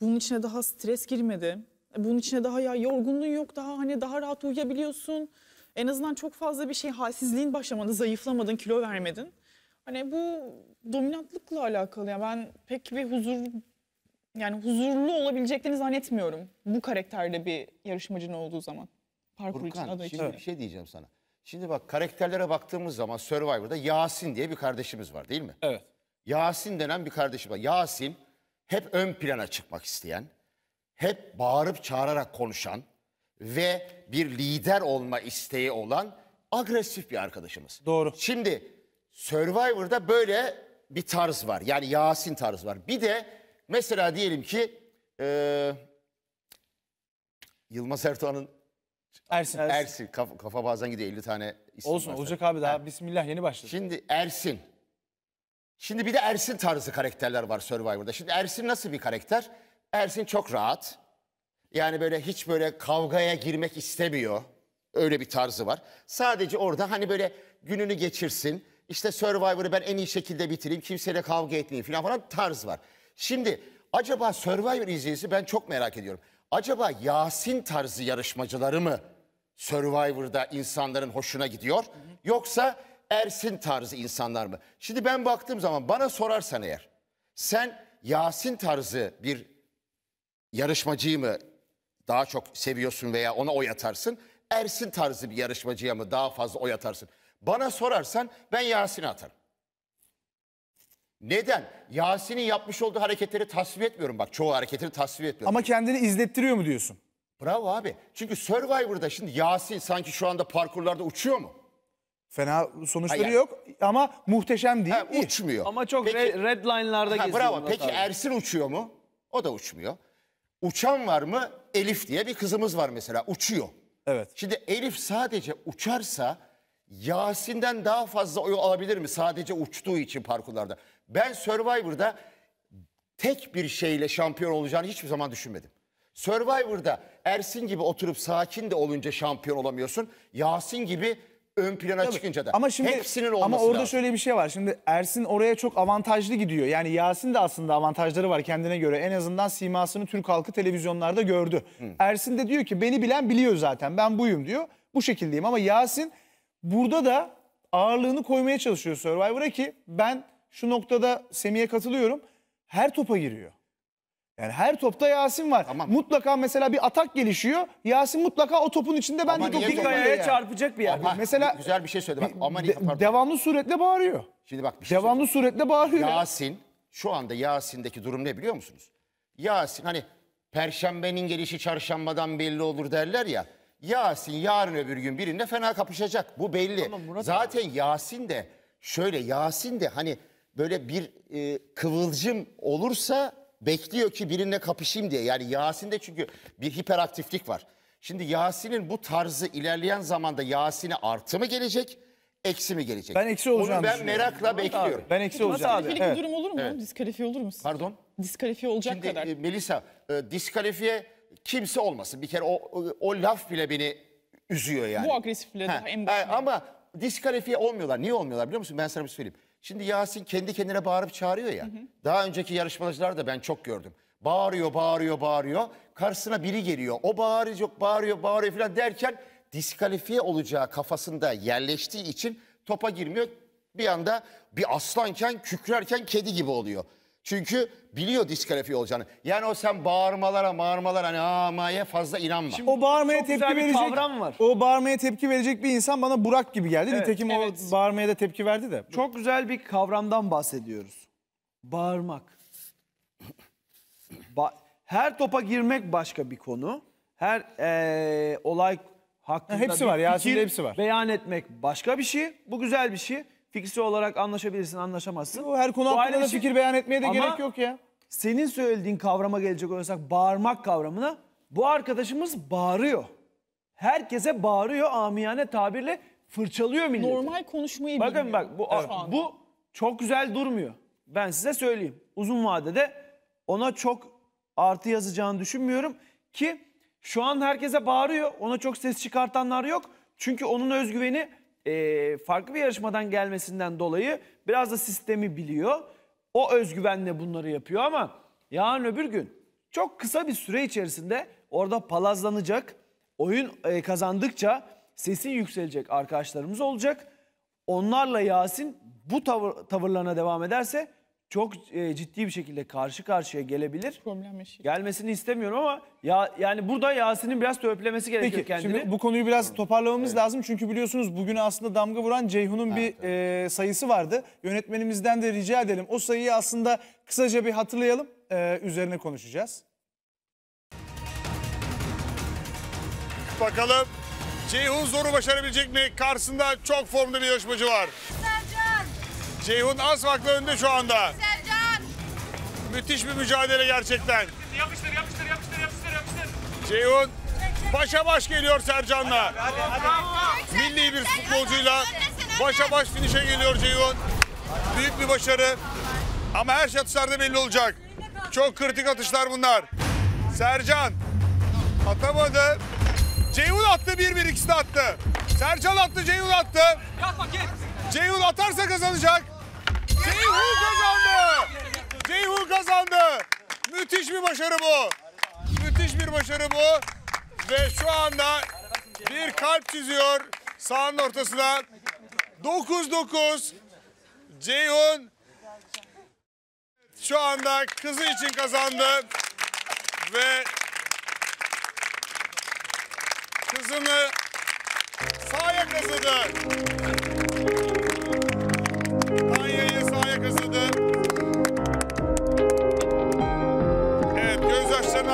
Bunun içine daha stres girmedi. E, bunun içine daha ya yorgunluğun yok daha hani daha rahat uyuyabiliyorsun. En azından çok fazla bir şey halsizliğin başlamadı, zayıflamadın, kilo vermedin. Hani bu dominantlıkla alakalı ya ben pek bir huzur yani huzurlu olabileceklerini zannetmiyorum. Bu karakterde bir yarışmacının olduğu zaman. Parkur Burkan, için, adı için. şimdi bir şey diyeceğim sana. Şimdi bak karakterlere baktığımız zaman Survivor'da Yasin diye bir kardeşimiz var değil mi? Evet. Yasin denen bir kardeşim var. Yasin hep ön plana çıkmak isteyen, hep bağırıp çağırarak konuşan ve bir lider olma isteği olan agresif bir arkadaşımız. Doğru. Şimdi Survivor'da böyle bir tarz var. Yani Yasin tarz var. Bir de mesela diyelim ki e, Yılmaz Erdoğan'ın Ersin. Ersin. Ersin. Kafa, kafa bazen gidiyor 50 tane isim Olsun olacak abi daha Ha. bismillah yeni başladı. Şimdi Ersin Şimdi bir de Ersin tarzı karakterler var Survivor'da. Şimdi Ersin nasıl bir karakter? Ersin çok rahat. Yani böyle hiç böyle kavgaya girmek istemiyor. Öyle bir tarzı var. Sadece orada hani böyle gününü geçirsin. İşte Survivor'ı ben en iyi şekilde bitireyim. Kimseyle kavga etmeyeyim falan falan tarz var. Şimdi acaba Survivor izleyicisi ben çok merak ediyorum. Acaba Yasin tarzı yarışmacıları mı Survivor'da insanların hoşuna gidiyor? Yoksa Ersin tarzı insanlar mı? Şimdi ben baktığım zaman bana sorarsan eğer sen Yasin tarzı bir yarışmacıyı mı daha çok seviyorsun veya ona oy atarsın? Ersin tarzı bir yarışmacıya mı daha fazla oy atarsın? Bana sorarsan ben Yasin'e atarım. Neden? Yasin'in yapmış olduğu hareketleri tasvip etmiyorum. Bak çoğu hareketini tasvip etmiyorum. Ama kendini izlettiriyor mu diyorsun? Bravo abi. Çünkü Survivor'da şimdi Yasin sanki şu anda parkurlarda uçuyor mu? Fena sonuçları Hayır. yok ama muhteşem değil. Ha, uçmuyor. Ama çok Peki- re- red line'larda geziyor. bravo. Peki abi. Ersin uçuyor mu? O da uçmuyor. Uçan var mı? Elif diye bir kızımız var mesela. Uçuyor. Evet. Şimdi Elif sadece uçarsa Yasin'den daha fazla oy alabilir mi? Sadece uçtuğu için parkurlarda. Ben Survivor'da tek bir şeyle şampiyon olacağını hiçbir zaman düşünmedim. Survivor'da Ersin gibi oturup sakin de olunca şampiyon olamıyorsun. Yasin gibi ön plana Tabii. çıkınca da. Ama şimdi hepsinin olması Ama orada lazım. şöyle bir şey var. Şimdi Ersin oraya çok avantajlı gidiyor. Yani Yasin de aslında avantajları var kendine göre. En azından simasını Türk halkı televizyonlarda gördü. Hı. Ersin de diyor ki beni bilen biliyor zaten. Ben buyum diyor. Bu şekildeyim ama Yasin burada da ağırlığını koymaya çalışıyor Survivor'a ki ben şu noktada Semih'e katılıyorum. Her topa giriyor. Yani her topta Yasin var. Tamam. Mutlaka mesela bir atak gelişiyor. Yasin mutlaka o topun içinde ben de niye topun çarpacak bir yer. Ama mesela güzel bir şey söyledi bak. Ama de- devamlı suretle bağırıyor. Şimdi bak bir şey söyleyeyim. Devamlı suretle bağırıyor. Yasin şu anda Yasin'deki durum ne biliyor musunuz? Yasin hani perşembenin gelişi çarşambadan belli olur derler ya. Yasin yarın öbür gün birinde fena kapışacak. Bu belli. Zaten Yasin de şöyle Yasin de hani böyle bir e, kıvılcım olursa bekliyor ki birine kapışayım diye. Yani Yasin'de çünkü bir hiperaktiflik var. Şimdi Yasin'in bu tarzı ilerleyen zamanda Yasin'e artı mı gelecek, eksi mi gelecek? Ben eksi olacağım. Onu ben merakla abi, bekliyorum. Ben eksi olacağım. Diskalifilik evet. durum olur mu? Evet. Diskalifiye olur musun? Pardon? Diskalifiye olacak Şimdi, kadar. E, Melisa, e, diskalifiye kimse olmasın. Bir kere o, o, o laf bile beni üzüyor yani. Bu agresifliğe daha en başında. E, ama diskalifiye olmuyorlar. Niye olmuyorlar biliyor musun? Ben sana bir şey söyleyeyim. Şimdi Yasin kendi kendine bağırıp çağırıyor ya. Hı hı. Daha önceki yarışmacılar da ben çok gördüm. Bağırıyor, bağırıyor, bağırıyor. Karşısına biri geliyor. O bağırıyor, bağırıyor, bağırıyor falan derken diskalifiye olacağı kafasında yerleştiği için topa girmiyor. Bir anda bir aslanken, kükrerken kedi gibi oluyor. Çünkü biliyor diskalifiye olacağını. Yani o sen bağırmalara, mağırmalara, hani amaya fazla inanma. Şimdi o bağırmaya çok tepki verecek. bir Kavram var. O bağırmaya tepki verecek bir insan bana Burak gibi geldi. Evet, Nitekim evet. o bağırmaya da tepki verdi de. Çok güzel bir kavramdan bahsediyoruz. Bağırmak. Ba her topa girmek başka bir konu. Her ee, olay hakkında ha, hepsi var. Yasin'de hepsi var. Beyan etmek başka bir şey. Bu güzel bir şey. Fikri olarak anlaşabilirsin, anlaşamazsın. Bu her konu hakkında şey. fikir beyan etmeye de Ama- gerek yok ya. Senin söylediğin kavrama gelecek olursak bağırmak kavramına bu arkadaşımız bağırıyor. Herkese bağırıyor amiyane tabirle fırçalıyor milleti. Normal konuşmayı Bakın bilmiyor bak bu, şu bu çok güzel durmuyor. Ben size söyleyeyim. Uzun vadede ona çok artı yazacağını düşünmüyorum ki şu an herkese bağırıyor. Ona çok ses çıkartanlar yok. Çünkü onun özgüveni e, farklı bir yarışmadan gelmesinden dolayı biraz da sistemi biliyor. O özgüvenle bunları yapıyor ama yarın öbür gün çok kısa bir süre içerisinde orada palazlanacak. Oyun e, kazandıkça sesi yükselecek arkadaşlarımız olacak. Onlarla Yasin bu tavır, tavırlarına devam ederse çok e, ciddi bir şekilde karşı karşıya gelebilir. Problem yaşayacak. Gelmesini istemiyorum ama ya yani burada Yasin'in biraz törpülemesi gerekiyor Peki, kendini. Şimdi bu konuyu biraz toparlamamız evet. lazım. Çünkü biliyorsunuz bugün aslında damga vuran Ceyhun'un evet, bir evet. E, sayısı vardı. Yönetmenimizden de rica edelim. O sayıyı aslında kısaca bir hatırlayalım. E, üzerine konuşacağız. Bakalım Ceyhun zoru başarabilecek mi? Karşısında çok formda bir yarışmacı var. Ceyhun az farklı önde şu anda. Sercan. Müthiş bir mücadele gerçekten. Yapıştır, yapıştır, yapıştır, yapıştır, yapıştır. Ceyhun başa baş geliyor Sercan'la. Hadi, hadi, hadi. Milli bir futbolcuyla başa baş finişe geliyor Ceyhun. Büyük bir başarı. Ama her şey atışlarda belli olacak. Çok kritik atışlar bunlar. Sercan atamadı. Ceyhun attı bir bir ikisi de attı. Sercan attı, Ceyhun attı. Ceyhun atarsa kazanacak. Ceyhun kazandı. Ceyhun kazandı. Müthiş bir başarı bu. Müthiş bir başarı bu. Ve şu anda bir kalp çiziyor sahanın ortasına. 9-9. Ceyhun şu anda kızı için kazandı. Ve kızını sahaya kazıdı.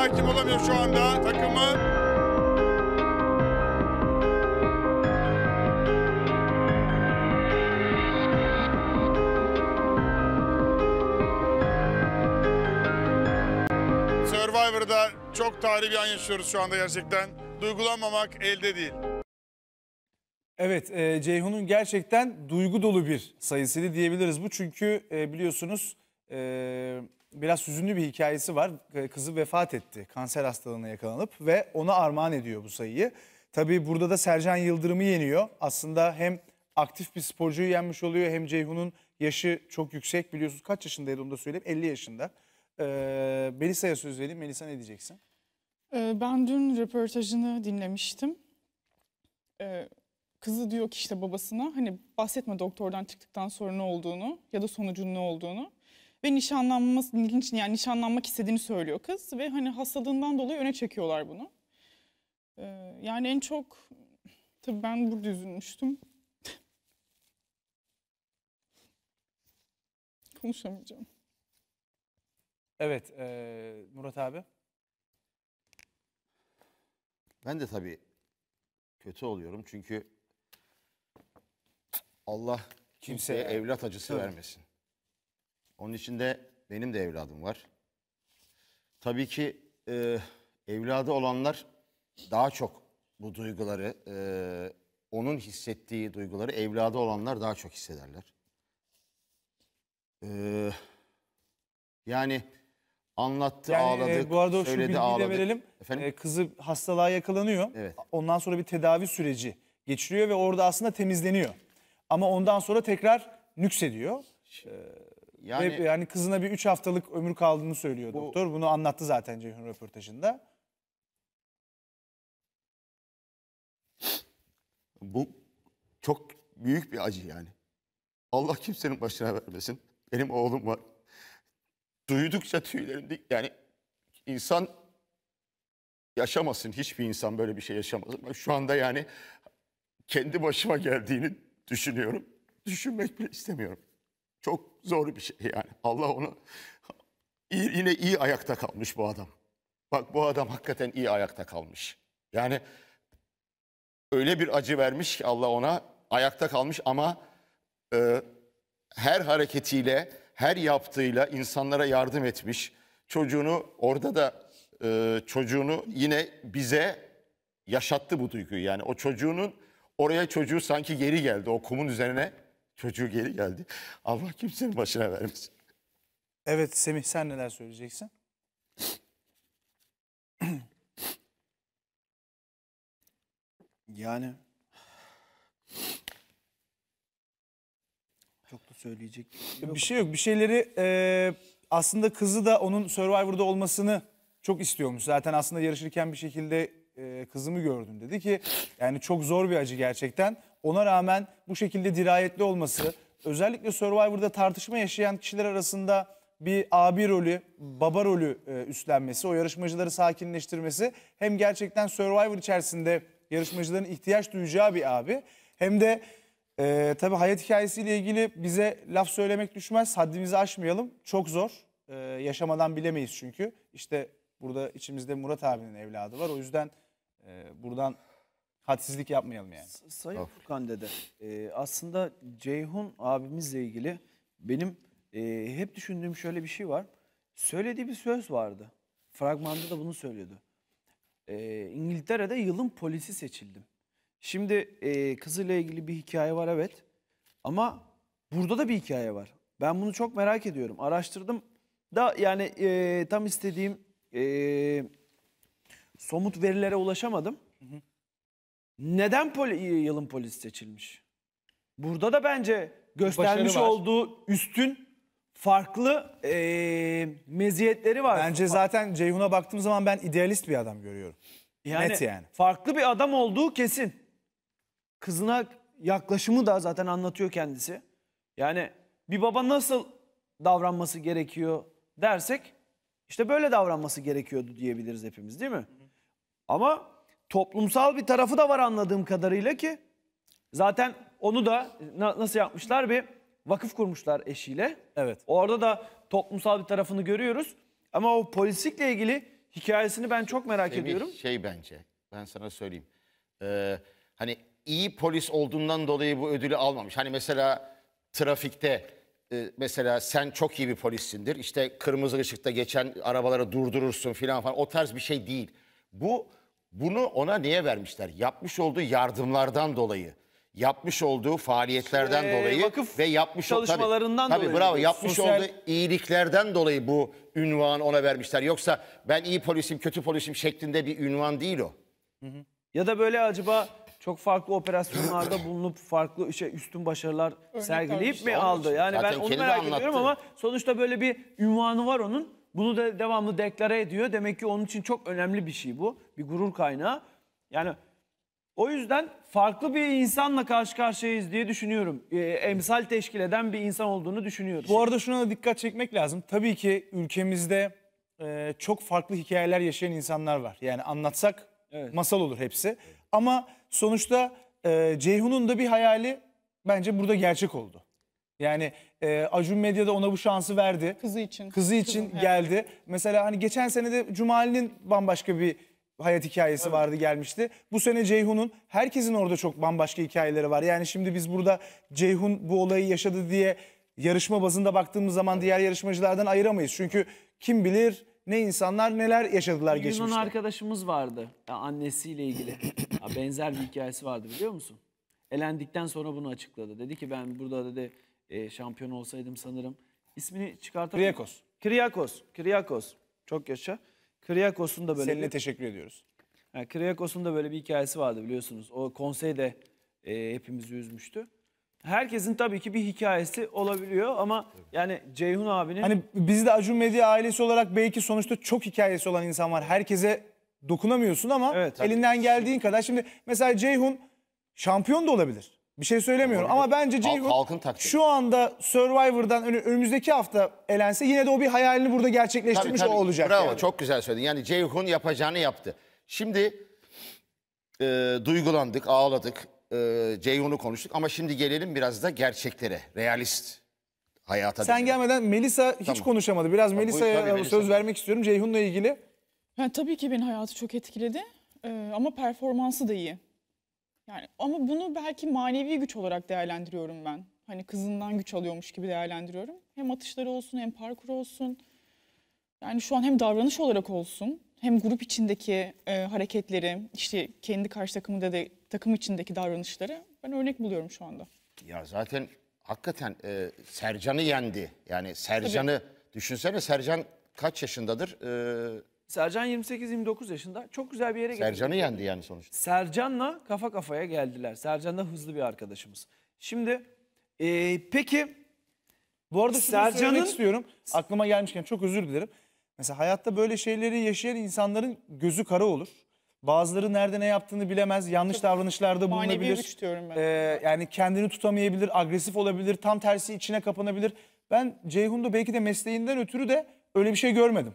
hakim olamıyor şu anda takımı. Survivor'da çok tarihi bir an yaşıyoruz şu anda gerçekten. Duygulanmamak elde değil. Evet e, Ceyhun'un gerçekten duygu dolu bir sayısıydı diyebiliriz bu. Çünkü e, biliyorsunuz e, biraz hüzünlü bir hikayesi var. Kızı vefat etti kanser hastalığına yakalanıp ve ona armağan ediyor bu sayıyı. Tabii burada da Sercan Yıldırım'ı yeniyor. Aslında hem aktif bir sporcuyu yenmiş oluyor hem Ceyhun'un yaşı çok yüksek biliyorsunuz. Kaç yaşındaydı onu da söyleyeyim 50 yaşında. Ee, Melisa'ya söz vereyim. Melisa ne diyeceksin? Ee, ben dün röportajını dinlemiştim. Ee, kızı diyor ki işte babasına hani bahsetme doktordan çıktıktan sonra ne olduğunu ya da sonucun ne olduğunu. Ve nişanlanması, yani nişanlanmak istediğini söylüyor kız. Ve hani hastalığından dolayı öne çekiyorlar bunu. Ee, yani en çok, tabii ben burada üzülmüştüm. (laughs) Konuşamayacağım. Evet, e, Murat abi. Ben de tabii kötü oluyorum çünkü Allah kimseye evlat acısı vermesin. Onun içinde benim de evladım var. Tabii ki e, evladı olanlar daha çok bu duyguları, e, onun hissettiği duyguları evladı olanlar daha çok hissederler. E, yani anlattı, yani, e, ağladı, e, bu arada söyledi, şu ağladı. verelim. Efendim? E, kızı hastalığa yakalanıyor. Evet. Ondan sonra bir tedavi süreci geçiriyor ve orada aslında temizleniyor. Ama ondan sonra tekrar nüksediyor. Ee, yani, Ve yani kızına bir 3 haftalık ömür kaldığını söylüyor bu, doktor. Bunu anlattı zaten Ceyhun röportajında. Bu çok büyük bir acı yani. Allah kimsenin başına vermesin. Benim oğlum var. Duydukça tüylerim dik. Yani insan yaşamasın. Hiçbir insan böyle bir şey yaşamasın. Ben şu anda yani kendi başıma geldiğini düşünüyorum. Düşünmek bile istemiyorum. Çok zor bir şey yani. Allah onu iyi, yine iyi ayakta kalmış bu adam. Bak bu adam hakikaten iyi ayakta kalmış. Yani öyle bir acı vermiş ki Allah ona ayakta kalmış ama e, her hareketiyle, her yaptığıyla insanlara yardım etmiş. Çocuğunu orada da e, çocuğunu yine bize yaşattı bu duyguyu. Yani o çocuğunun oraya çocuğu sanki geri geldi o kumun üzerine Çocuğu geri geldi. Allah kimsenin başına vermesin. Evet Semih sen neler söyleyeceksin? yani çok da söyleyecek şey yok. bir şey yok. Bir şeyleri e, aslında kızı da onun Survivor'da olmasını çok istiyormuş. Zaten aslında yarışırken bir şekilde e, kızımı gördüm dedi ki yani çok zor bir acı gerçekten. Ona rağmen bu şekilde dirayetli olması, özellikle Survivor'da tartışma yaşayan kişiler arasında bir abi rolü, baba rolü e, üstlenmesi, o yarışmacıları sakinleştirmesi hem gerçekten Survivor içerisinde yarışmacıların ihtiyaç duyacağı bir abi hem de e, tabii hayat hikayesiyle ilgili bize laf söylemek düşmez, haddimizi aşmayalım. Çok zor, e, yaşamadan bilemeyiz çünkü. İşte burada içimizde Murat abinin evladı var, o yüzden e, buradan Hadsizlik yapmayalım yani. Sayın of. Furkan dede e, aslında Ceyhun abimizle ilgili benim e, hep düşündüğüm şöyle bir şey var. Söylediği bir söz vardı. Fragmanda da bunu söylüyordu. E, İngiltere'de yılın polisi seçildim. Şimdi e, kızıyla ilgili bir hikaye var evet. Ama burada da bir hikaye var. Ben bunu çok merak ediyorum. Araştırdım da yani e, tam istediğim e, somut verilere ulaşamadım. Hı hı. Neden poli, yılın polisi seçilmiş? Burada da bence göstermiş olduğu üstün farklı e, meziyetleri var. Bence zaten Ceyhun'a baktığım zaman ben idealist bir adam görüyorum. Yani, Net yani. Farklı bir adam olduğu kesin. Kızına yaklaşımı da zaten anlatıyor kendisi. Yani bir baba nasıl davranması gerekiyor dersek işte böyle davranması gerekiyordu diyebiliriz hepimiz değil mi? Hı hı. Ama toplumsal bir tarafı da var anladığım kadarıyla ki zaten onu da na, nasıl yapmışlar bir vakıf kurmuşlar eşiyle. Evet. Orada da toplumsal bir tarafını görüyoruz. Ama o polislikle ilgili hikayesini ben çok merak Semih, ediyorum. Şey bence ben sana söyleyeyim. Ee, hani iyi polis olduğundan dolayı bu ödülü almamış. Hani mesela trafikte e, mesela sen çok iyi bir polissindir. İşte kırmızı ışıkta geçen arabaları durdurursun filan falan. O tarz bir şey değil. Bu bunu ona niye vermişler? Yapmış olduğu yardımlardan dolayı, yapmış olduğu faaliyetlerden Ee, dolayı vakıf ve yapmış ol- çalışmalarından tabii, dolayı. Tabii bravo yapmış Sosyal- olduğu iyiliklerden dolayı bu ünvanı ona vermişler. Yoksa ben iyi polisim, kötü polisim şeklinde bir ünvan değil o. Ya da böyle acaba çok farklı operasyonlarda bulunup farklı işe üstün başarılar sergileyip mi aldı? Yani Zaten ben onu kendi merak anlattı. ediyorum ama sonuçta böyle bir ünvanı var onun. Bunu da devamlı deklare ediyor. Demek ki onun için çok önemli bir şey bu. Bir gurur kaynağı. Yani o yüzden farklı bir insanla karşı karşıyayız diye düşünüyorum. E, emsal teşkil eden bir insan olduğunu düşünüyorum. Bu arada şuna da dikkat çekmek lazım. Tabii ki ülkemizde e, çok farklı hikayeler yaşayan insanlar var. Yani anlatsak evet. masal olur hepsi. Evet. Ama sonuçta e, Ceyhun'un da bir hayali bence burada gerçek oldu. Yani e, Acun Medya ona bu şansı verdi. Kızı için. Kızı için Kızım, geldi. Evet. Mesela hani geçen senede de Cumali'nin bambaşka bir hayat hikayesi evet. vardı gelmişti. Bu sene Ceyhun'un herkesin orada çok bambaşka hikayeleri var. Yani şimdi biz burada Ceyhun bu olayı yaşadı diye yarışma bazında baktığımız zaman evet. diğer yarışmacılardan ayıramayız. Çünkü kim bilir ne insanlar neler yaşadılar Yunan geçmişte. Yunan arkadaşımız vardı ya annesiyle ilgili. Ya benzer bir hikayesi vardı biliyor musun? Elendikten sonra bunu açıkladı. Dedi ki ben burada dedi e, şampiyon olsaydım sanırım. İsmini çıkartamıyorum. Kriakos. Kriakos. Kriakos. Çok yaşa. Kriakos'un da böyle Seninle bir... teşekkür ediyoruz. Yani Kriakos'un da böyle bir hikayesi vardı biliyorsunuz. O konseyde e, hepimizi üzmüştü. Herkesin tabii ki bir hikayesi olabiliyor ama yani Ceyhun abinin... Hani biz de Acun Medya ailesi olarak belki sonuçta çok hikayesi olan insan var. Herkese dokunamıyorsun ama Evet, elinden geldiğin kadar. Şimdi mesela Ceyhun şampiyon da olabilir. Bir şey söylemiyorum ama bence Ceyhun halkın şu anda Survivor'dan önümüzdeki hafta elense yine de o bir hayalini burada gerçekleştirmiş tabii. o olacak. Bravo yani. çok güzel söyledin. Yani Ceyhun yapacağını yaptı. Şimdi e, duygulandık, ağladık. E, Ceyhun'u konuştuk ama şimdi gelelim biraz da gerçeklere. Realist hayata. Sen gelmeden Melisa hiç Tamam. konuşamadı. Biraz buyur, Melisa'ya tabii, söz vermek istiyorum Ceyhun'la ilgili. Yani tabii ki beni hayatı çok etkiledi Ee, ama performansı da iyi. Yani ama bunu belki manevi güç olarak değerlendiriyorum ben. Hani kızından güç alıyormuş gibi değerlendiriyorum. Hem atışları olsun hem parkur olsun. Yani şu an hem davranış olarak olsun hem grup içindeki e, hareketleri, işte kendi karşı takımında da takım içindeki davranışları ben örnek buluyorum şu anda. Ya zaten hakikaten e, Sercan'ı yendi. Yani Sercan'ı düşünsene Sercan kaç yaşındadır? E, Sercan 28-29 yaşında. Çok güzel bir yere geldi. Sercan'ı yendi yani sonuçta. Sercan'la kafa kafaya geldiler. Sercan da hızlı bir arkadaşımız. Şimdi e, peki bu arada Sercan'ı istiyorum. Aklıma gelmişken çok özür dilerim. Mesela hayatta böyle şeyleri yaşayan insanların gözü kara olur. Bazıları nerede ne yaptığını bilemez. Yanlış Tabii. davranışlarda bulunabilir. Manevi ben. Ee, yani kendini tutamayabilir, agresif olabilir, tam tersi içine kapanabilir. Ben Ceyhun'da belki de mesleğinden ötürü de öyle bir şey görmedim.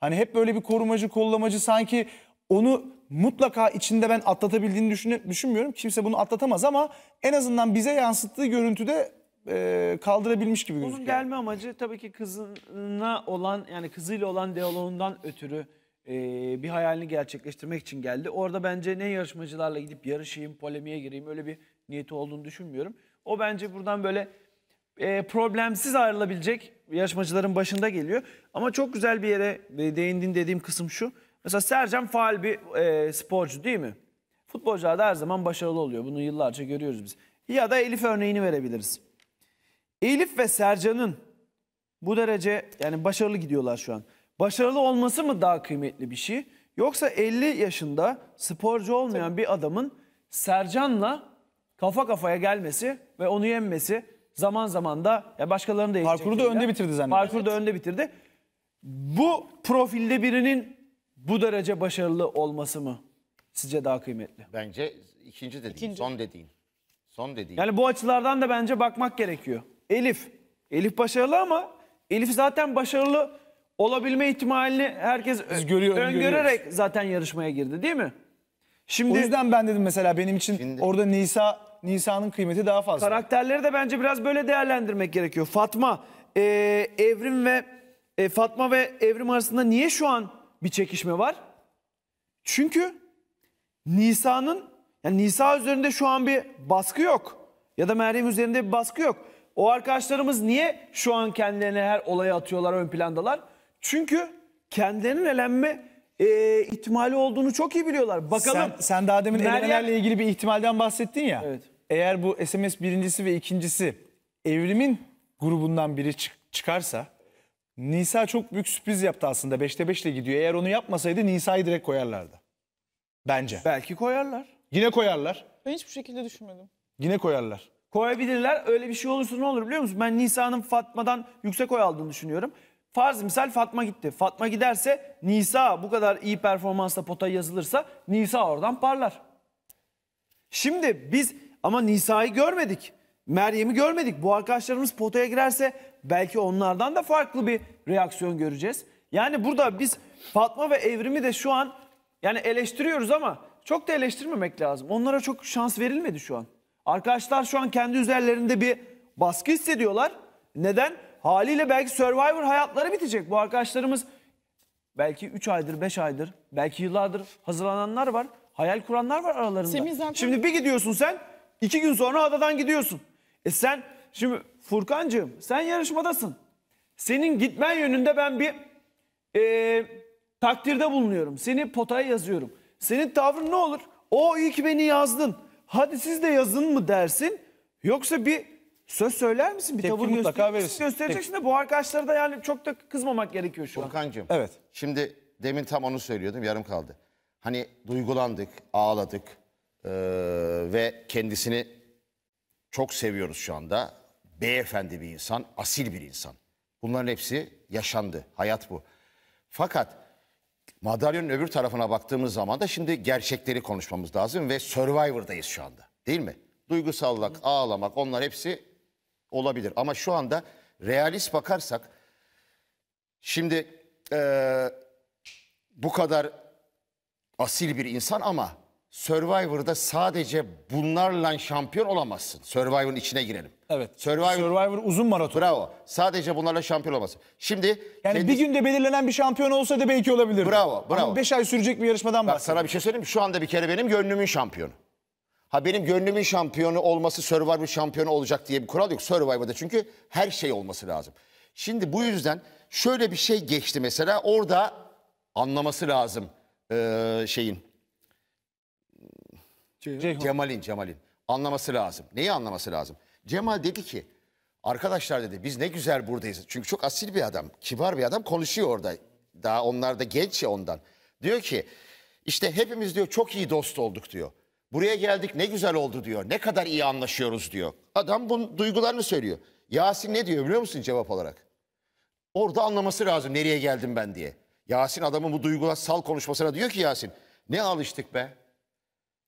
Hani hep böyle bir korumacı, kollamacı sanki onu mutlaka içinde ben atlatabildiğini düşün, düşünmüyorum. Kimse bunu atlatamaz ama en azından bize yansıttığı görüntüde e, kaldırabilmiş gibi gözüküyor. Onun gelme amacı tabii ki kızına olan yani kızıyla olan diyaloğundan ötürü e, bir hayalini gerçekleştirmek için geldi. Orada bence ne yarışmacılarla gidip yarışayım, polemiğe gireyim öyle bir niyeti olduğunu düşünmüyorum. O bence buradan böyle e, problemsiz ayrılabilecek yarışmacıların başında geliyor. Ama çok güzel bir yere değindin dediğim kısım şu. Mesela Sercan faal bir e, sporcu değil mi? Futbolcular da her zaman başarılı oluyor. Bunu yıllarca görüyoruz biz. Ya da Elif örneğini verebiliriz. Elif ve Sercan'ın bu derece yani başarılı gidiyorlar şu an. Başarılı olması mı daha kıymetli bir şey? Yoksa 50 yaşında sporcu olmayan bir adamın Sercan'la kafa kafaya gelmesi ve onu yenmesi Zaman zaman da ya başkalarını da eğitecek. Parkuru da önde bitirdi zannediyorum. Parkuru da önde bitirdi. Bu profilde birinin bu derece başarılı olması mı sizce daha kıymetli? Bence ikinci dediğin, İkinci. son dediğin. Son dediğin. Yani bu açılardan da bence bakmak gerekiyor. Elif. Elif başarılı ama Elif zaten başarılı olabilme ihtimalini herkes görüyor, öngörerek zaten yarışmaya girdi değil mi? Şimdi, o yüzden ben dedim mesela benim için Şimdi- orada Nisa Nisa'nın kıymeti daha fazla. Karakterleri de bence biraz böyle değerlendirmek gerekiyor. Fatma, e, Evrim ve e, Fatma ve Evrim arasında niye şu an bir çekişme var? Çünkü Nisa'nın yani Nisa üzerinde şu an bir baskı yok. Ya da Meryem üzerinde bir baskı yok. O arkadaşlarımız niye şu an kendilerine her olaya atıyorlar, ön plandalar? Çünkü kendilerinin elenme e, ihtimali olduğunu çok iyi biliyorlar. Bakalım. Sen, sen daha demin Meryem... elenenlerle ilgili bir ihtimalden bahsettin ya. Evet eğer bu SMS birincisi ve ikincisi evrimin grubundan biri çık çıkarsa Nisa çok büyük sürpriz yaptı aslında. 5'te 5 ile gidiyor. Eğer onu yapmasaydı Nisa'yı direkt koyarlardı. Bence. Belki koyarlar. Yine koyarlar. Ben hiçbir şekilde düşünmedim. Yine koyarlar. Koyabilirler. Öyle bir şey olursa ne olur biliyor musun? Ben Nisa'nın Fatma'dan yüksek oy aldığını düşünüyorum. Farz misal Fatma gitti. Fatma giderse Nisa bu kadar iyi performansla potaya yazılırsa Nisa oradan parlar. Şimdi biz ama Nisa'yı görmedik. Meryem'i görmedik. Bu arkadaşlarımız potaya girerse belki onlardan da farklı bir reaksiyon göreceğiz. Yani burada biz Fatma ve Evrim'i de şu an yani eleştiriyoruz ama çok da eleştirmemek lazım. Onlara çok şans verilmedi şu an. Arkadaşlar şu an kendi üzerlerinde bir baskı hissediyorlar. Neden? Haliyle belki Survivor hayatları bitecek. Bu arkadaşlarımız belki 3 aydır, 5 aydır, belki yıllardır hazırlananlar var. Hayal kuranlar var aralarında. zaten... Şimdi bir gidiyorsun sen İki gün sonra adadan gidiyorsun. E sen şimdi Furkancığım sen yarışmadasın. Senin gitmen yönünde ben bir e, takdirde bulunuyorum. Seni potaya yazıyorum. Senin tavrın ne olur? O iyi ki beni yazdın. Hadi siz de yazın mı dersin? Yoksa bir söz söyler misin? Bir Tepki tavır mutlaka gösterir, verirsin. de bu arkadaşlara da yani çok da kızmamak gerekiyor şu an. Furkancığım. Evet. Şimdi demin tam onu söylüyordum yarım kaldı. Hani duygulandık, ağladık. Ee, ve kendisini çok seviyoruz şu anda. Beyefendi bir insan, asil bir insan. Bunların hepsi yaşandı. Hayat bu. Fakat madalyonun öbür tarafına baktığımız zaman da şimdi gerçekleri konuşmamız lazım ve Survivor'dayız şu anda. Değil mi? Duygusallık, ağlamak onlar hepsi olabilir. Ama şu anda realist bakarsak şimdi e, bu kadar asil bir insan ama Survivor'da sadece bunlarla şampiyon olamazsın. Survivor'ın içine girelim. Evet. Survivor, Survivor uzun maraton. Bravo. Sadece bunlarla şampiyon olamazsın. Şimdi yani kendisi... bir günde belirlenen bir şampiyon olsa da belki olabilir. Bravo, bravo. Ama 5 ay sürecek bir yarışmadan bahsediyorum. Bak sana bir şey söyleyeyim Şu anda bir kere benim gönlümün şampiyonu. Ha benim gönlümün şampiyonu olması Survivor şampiyonu olacak diye bir kural yok Survivor'da. Çünkü her şey olması lazım. Şimdi bu yüzden şöyle bir şey geçti mesela orada anlaması lazım ee, şeyin Ceyhun. Cemal'in Cemal'in anlaması lazım. Neyi anlaması lazım? Cemal dedi ki arkadaşlar dedi biz ne güzel buradayız. Çünkü çok asil bir adam, kibar bir adam konuşuyor orada. Daha onlar da genç ya ondan. Diyor ki işte hepimiz diyor çok iyi dost olduk diyor. Buraya geldik ne güzel oldu diyor. Ne kadar iyi anlaşıyoruz diyor. Adam bunun duygularını söylüyor. Yasin ne diyor biliyor musun cevap olarak? Orada anlaması lazım nereye geldim ben diye. Yasin adamın bu duygusal konuşmasına diyor ki Yasin ne alıştık be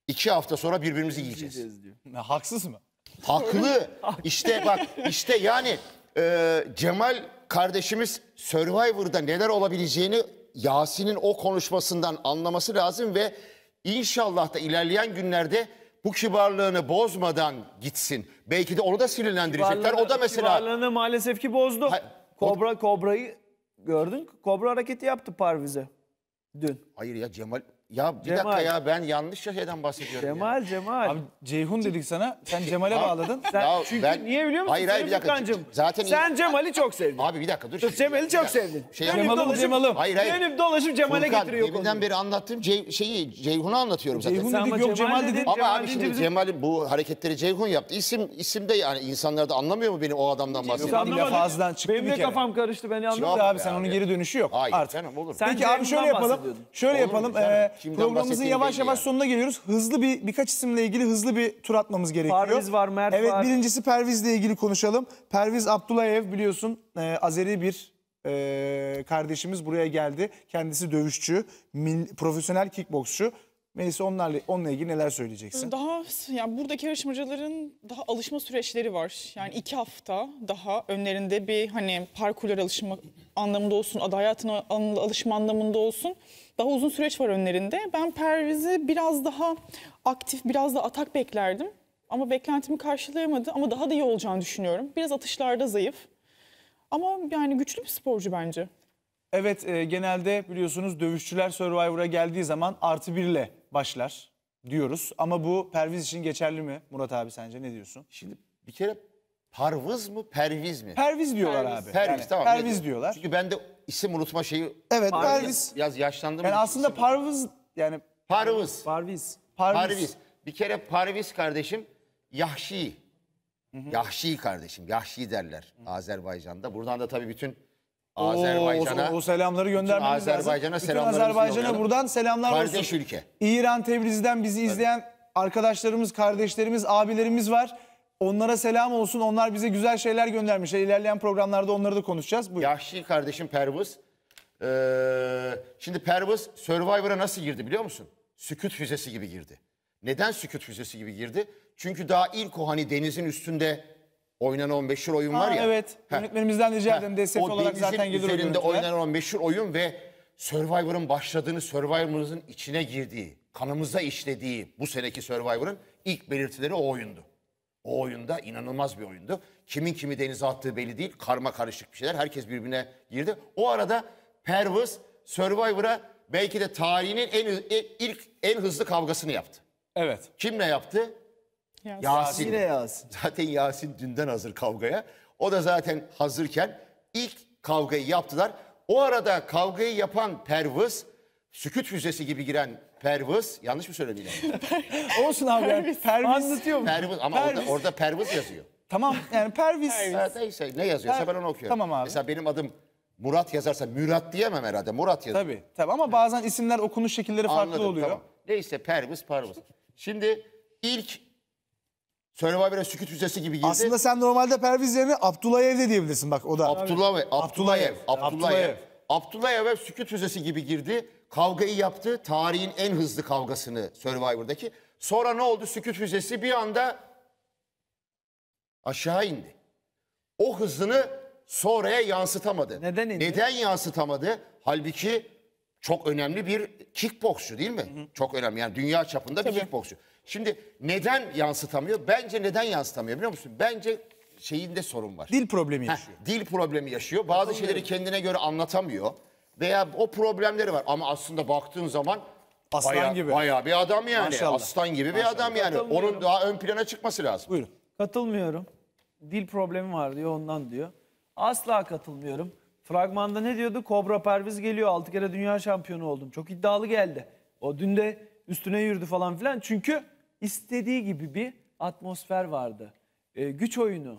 iki hafta sonra birbirimizi yiyeceğiz. yiyeceğiz diyor. haksız mı? (laughs) Haklı. İşte bak işte yani e, Cemal kardeşimiz Survivor'da neler olabileceğini Yasin'in o konuşmasından anlaması lazım ve inşallah da ilerleyen günlerde bu kibarlığını bozmadan gitsin. Belki de onu da sinirlendirecekler. o da mesela... Kibarlığını maalesef ki bozdu. Hayır, Kobra, Kobra'yı gördün. Kobra hareketi yaptı Parviz'e dün. Hayır ya Cemal ya bir Cemal. dakika ya ben yanlış şeyden bahsediyorum. Cemal ya. Cemal. Abi Ceyhun dedik sana. Sen şey, Cemal'e bağladın. (laughs) Sen, ya çünkü ben, niye biliyor musun? Hayır hayır bir dakika. Zaten sen Cemal'i çok sevdin. Abi bir dakika dur. dur Cemal'i çok sevdin. Şey, Cemal'ım dolaşıp, Cemal'ım. Hayır hayır. Dönüp dolaşıp Cemal'e getiriyor konuyu. Deminden beri anlattığım Cey, şeyi Ceyhun'a anlatıyorum zaten. Ceyhun dedik yok Cemal dedin. Ama Cemal abi şimdi bizim... Cemal'in bu hareketleri Ceyhun yaptı. İsim isimde yani insanlar da anlamıyor mu beni o adamdan bahsediyorum? Benim lafazdan çıktı Benim de kafam karıştı beni anlamadım. Abi sen onun geri dönüşü yok. Hayır canım olur. Peki abi şöyle yapalım. Şöyle yapalım. Şimdiden Programımızın yavaş yavaş yani. sonuna geliyoruz. Hızlı bir birkaç isimle ilgili hızlı bir tur atmamız gerekiyor. Perviz var, Mert evet, var. Evet birincisi Perviz'le ilgili konuşalım. Perviz Abdullayev biliyorsun e, Azeri bir e, kardeşimiz buraya geldi. Kendisi dövüşçü, mil, profesyonel kickboksçu. Melisa onlarla onunla ilgili neler söyleyeceksin? Daha yani buradaki yarışmacıların daha alışma süreçleri var. Yani iki hafta daha önlerinde bir hani parkurlara alışma anlamında olsun, ada hayatına alışma anlamında olsun. Daha uzun süreç var önlerinde. Ben Perviz'i biraz daha aktif, biraz da atak beklerdim. Ama beklentimi karşılayamadı ama daha da iyi olacağını düşünüyorum. Biraz atışlarda zayıf. Ama yani güçlü bir sporcu bence. Evet e, genelde biliyorsunuz dövüşçüler Survivor'a geldiği zaman artı birle başlar diyoruz. Ama bu perviz için geçerli mi Murat abi sence ne diyorsun? Şimdi bir kere parvız mi perviz mi? Perviz diyorlar Perviz. abi. Perviz Yani tamam. Perviz diyor? diyorlar. Çünkü ben de isim unutma şeyi Evet Parviz. perviz. yaz yaşlandım. Yani aslında parviz yani parvız. Parviz. parviz. Parviz. Bir kere Parviz kardeşim Yahşi. Yahşi kardeşim. Yahşi derler Azerbaycan'da. Buradan da tabii bütün Azerbaycan'a. O, o selamları göndermemiz bütün Azerbaycan'a lazım. Azerbaycan'a buradan selamlar Kardeş olsun. ülke. İran, Tebriz'den bizi izleyen Tabii. arkadaşlarımız, kardeşlerimiz, abilerimiz var. Onlara selam olsun. Onlar bize güzel şeyler göndermişler. Şey, ilerleyen programlarda onları da konuşacağız. Buyurun. Yahşi kardeşim Pervız. Ee, şimdi Pervız Survivor'a nasıl girdi biliyor musun? Süküt füzesi gibi girdi. Neden süküt füzesi gibi girdi? Çünkü daha ilk o hani denizin üstünde oynanan 15 yıl oyun var Aa, ya. Evet. Heh. Yönetmenimizden rica ederim DSF olarak zaten gelir üzerinde oynanan 15 yıl oyun ve Survivor'ın başladığını, Survivor'ımızın içine girdiği, kanımıza işlediği bu seneki Survivor'ın ilk belirtileri o oyundu. O oyunda inanılmaz bir oyundu. Kimin kimi denize attığı belli değil. Karma karışık bir şeyler. Herkes birbirine girdi. O arada Pervız Survivor'a belki de tarihinin en, en ilk en hızlı kavgasını yaptı. Evet. Kimle yaptı? Yasin. Yine Yasin. Zaten Yasin dünden hazır kavgaya. O da zaten hazırken ilk kavgayı yaptılar. O arada kavgayı yapan Pervız, Sükut füzesi gibi giren Pervız, yanlış mı söyledim? (laughs) Olsun abi. Perviz. Perviz. Anlatıyor mu? Pervız ama Perviz. Orada, orada Pervız yazıyor. Tamam yani Perviz. Perviz. Neyse ne yazıyorsa ben onu okuyorum. Tamam abi. Mesela benim adım Murat yazarsa Murat diyemem herhalde. Murat yazıyor. Tabii tabii ama bazen isimler okunuş şekilleri farklı Anladım, oluyor. Tamam. Neyse Perviz Parvız. Şimdi ilk Survivor'a süküt füzesi gibi girdi. Aslında sen normalde Perviz yerine Abdullayev de diyebilirsin bak o da. Abdullah Abdullayev, Abdullayev, Abdullayev. Abdullayev'e süküt füzesi gibi girdi. Kavgayı yaptı. Tarihin en hızlı kavgasını Survivor'daki. Sonra ne oldu? Süküt füzesi bir anda aşağı indi. O hızını sonraya yansıtamadı. Neden indi? Neden yansıtamadı? Halbuki çok önemli bir kickboksçu değil mi? Hı hı. Çok önemli yani dünya çapında Tabii. bir kickboksçu. Şimdi neden yansıtamıyor? Bence neden yansıtamıyor biliyor musun? Bence şeyinde sorun var. Dil problemi yaşıyor. Heh, dil problemi yaşıyor. Bazı Anladım. şeyleri kendine göre anlatamıyor. Veya o problemleri var ama aslında baktığın zaman aslan bayağı, gibi. Bayağı bir adam yani. Maşallah. Aslan gibi Maşallah. bir adam yani. Onun daha ön plana çıkması lazım. Buyurun. Katılmıyorum. Dil problemi var diyor ondan diyor. Asla katılmıyorum. Fragmanda ne diyordu? Kobra Perviz geliyor. Altı kere dünya şampiyonu oldum. Çok iddialı geldi. O dün de üstüne yürüdü falan filan. Çünkü istediği gibi bir atmosfer vardı. E, güç oyunu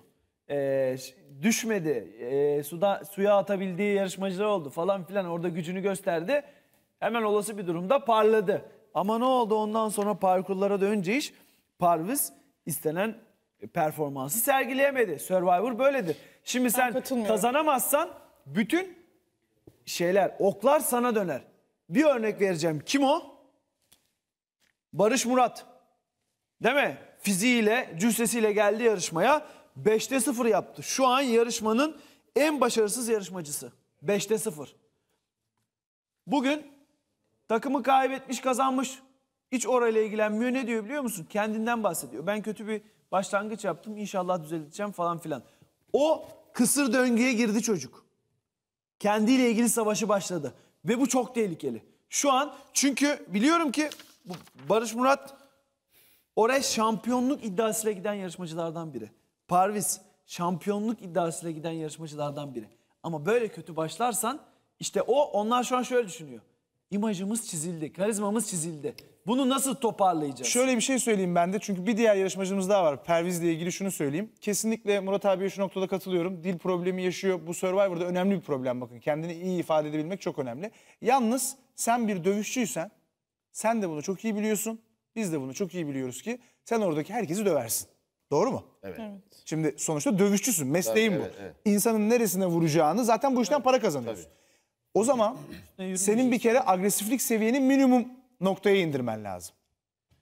e, düşmedi. E, suda suya atabildiği yarışmacılar oldu falan filan orada gücünü gösterdi. Hemen olası bir durumda parladı. Ama ne oldu ondan sonra parkurlara dönünce iş Parvız istenen performansı sergileyemedi. Survivor böyledir. Şimdi sen kazanamazsan bütün şeyler, oklar sana döner. Bir örnek vereceğim. Kim o? Barış Murat. Değil mi? Fiziğiyle, cüssesiyle geldi yarışmaya. 5'te 0 yaptı. Şu an yarışmanın en başarısız yarışmacısı. 5'te 0. Bugün takımı kaybetmiş, kazanmış. Hiç orayla ilgilenmiyor. Ne diyor biliyor musun? Kendinden bahsediyor. Ben kötü bir başlangıç yaptım. İnşallah düzelteceğim falan filan. O kısır döngüye girdi çocuk. Kendiyle ilgili savaşı başladı. Ve bu çok tehlikeli. Şu an çünkü biliyorum ki Barış Murat Oray şampiyonluk iddiasıyla giden yarışmacılardan biri. Parvis şampiyonluk iddiasıyla giden yarışmacılardan biri. Ama böyle kötü başlarsan işte o onlar şu an şöyle düşünüyor. İmajımız çizildi, karizmamız çizildi. Bunu nasıl toparlayacağız? Şöyle bir şey söyleyeyim ben de çünkü bir diğer yarışmacımız daha var. Perviz'le ilgili şunu söyleyeyim. Kesinlikle Murat abiye şu noktada katılıyorum. Dil problemi yaşıyor. Bu Survivor'da önemli bir problem bakın. Kendini iyi ifade edebilmek çok önemli. Yalnız sen bir dövüşçüysen sen de bunu çok iyi biliyorsun. Biz de bunu çok iyi biliyoruz ki sen oradaki herkesi döversin. Doğru mu? Evet. Şimdi sonuçta dövüşçüsün. Mesleğin Tabii, bu. Evet, evet. İnsanın neresine vuracağını zaten bu işten para kazanıyorsun. Tabii. O zaman senin bir kere agresiflik seviyeni minimum noktaya indirmen lazım.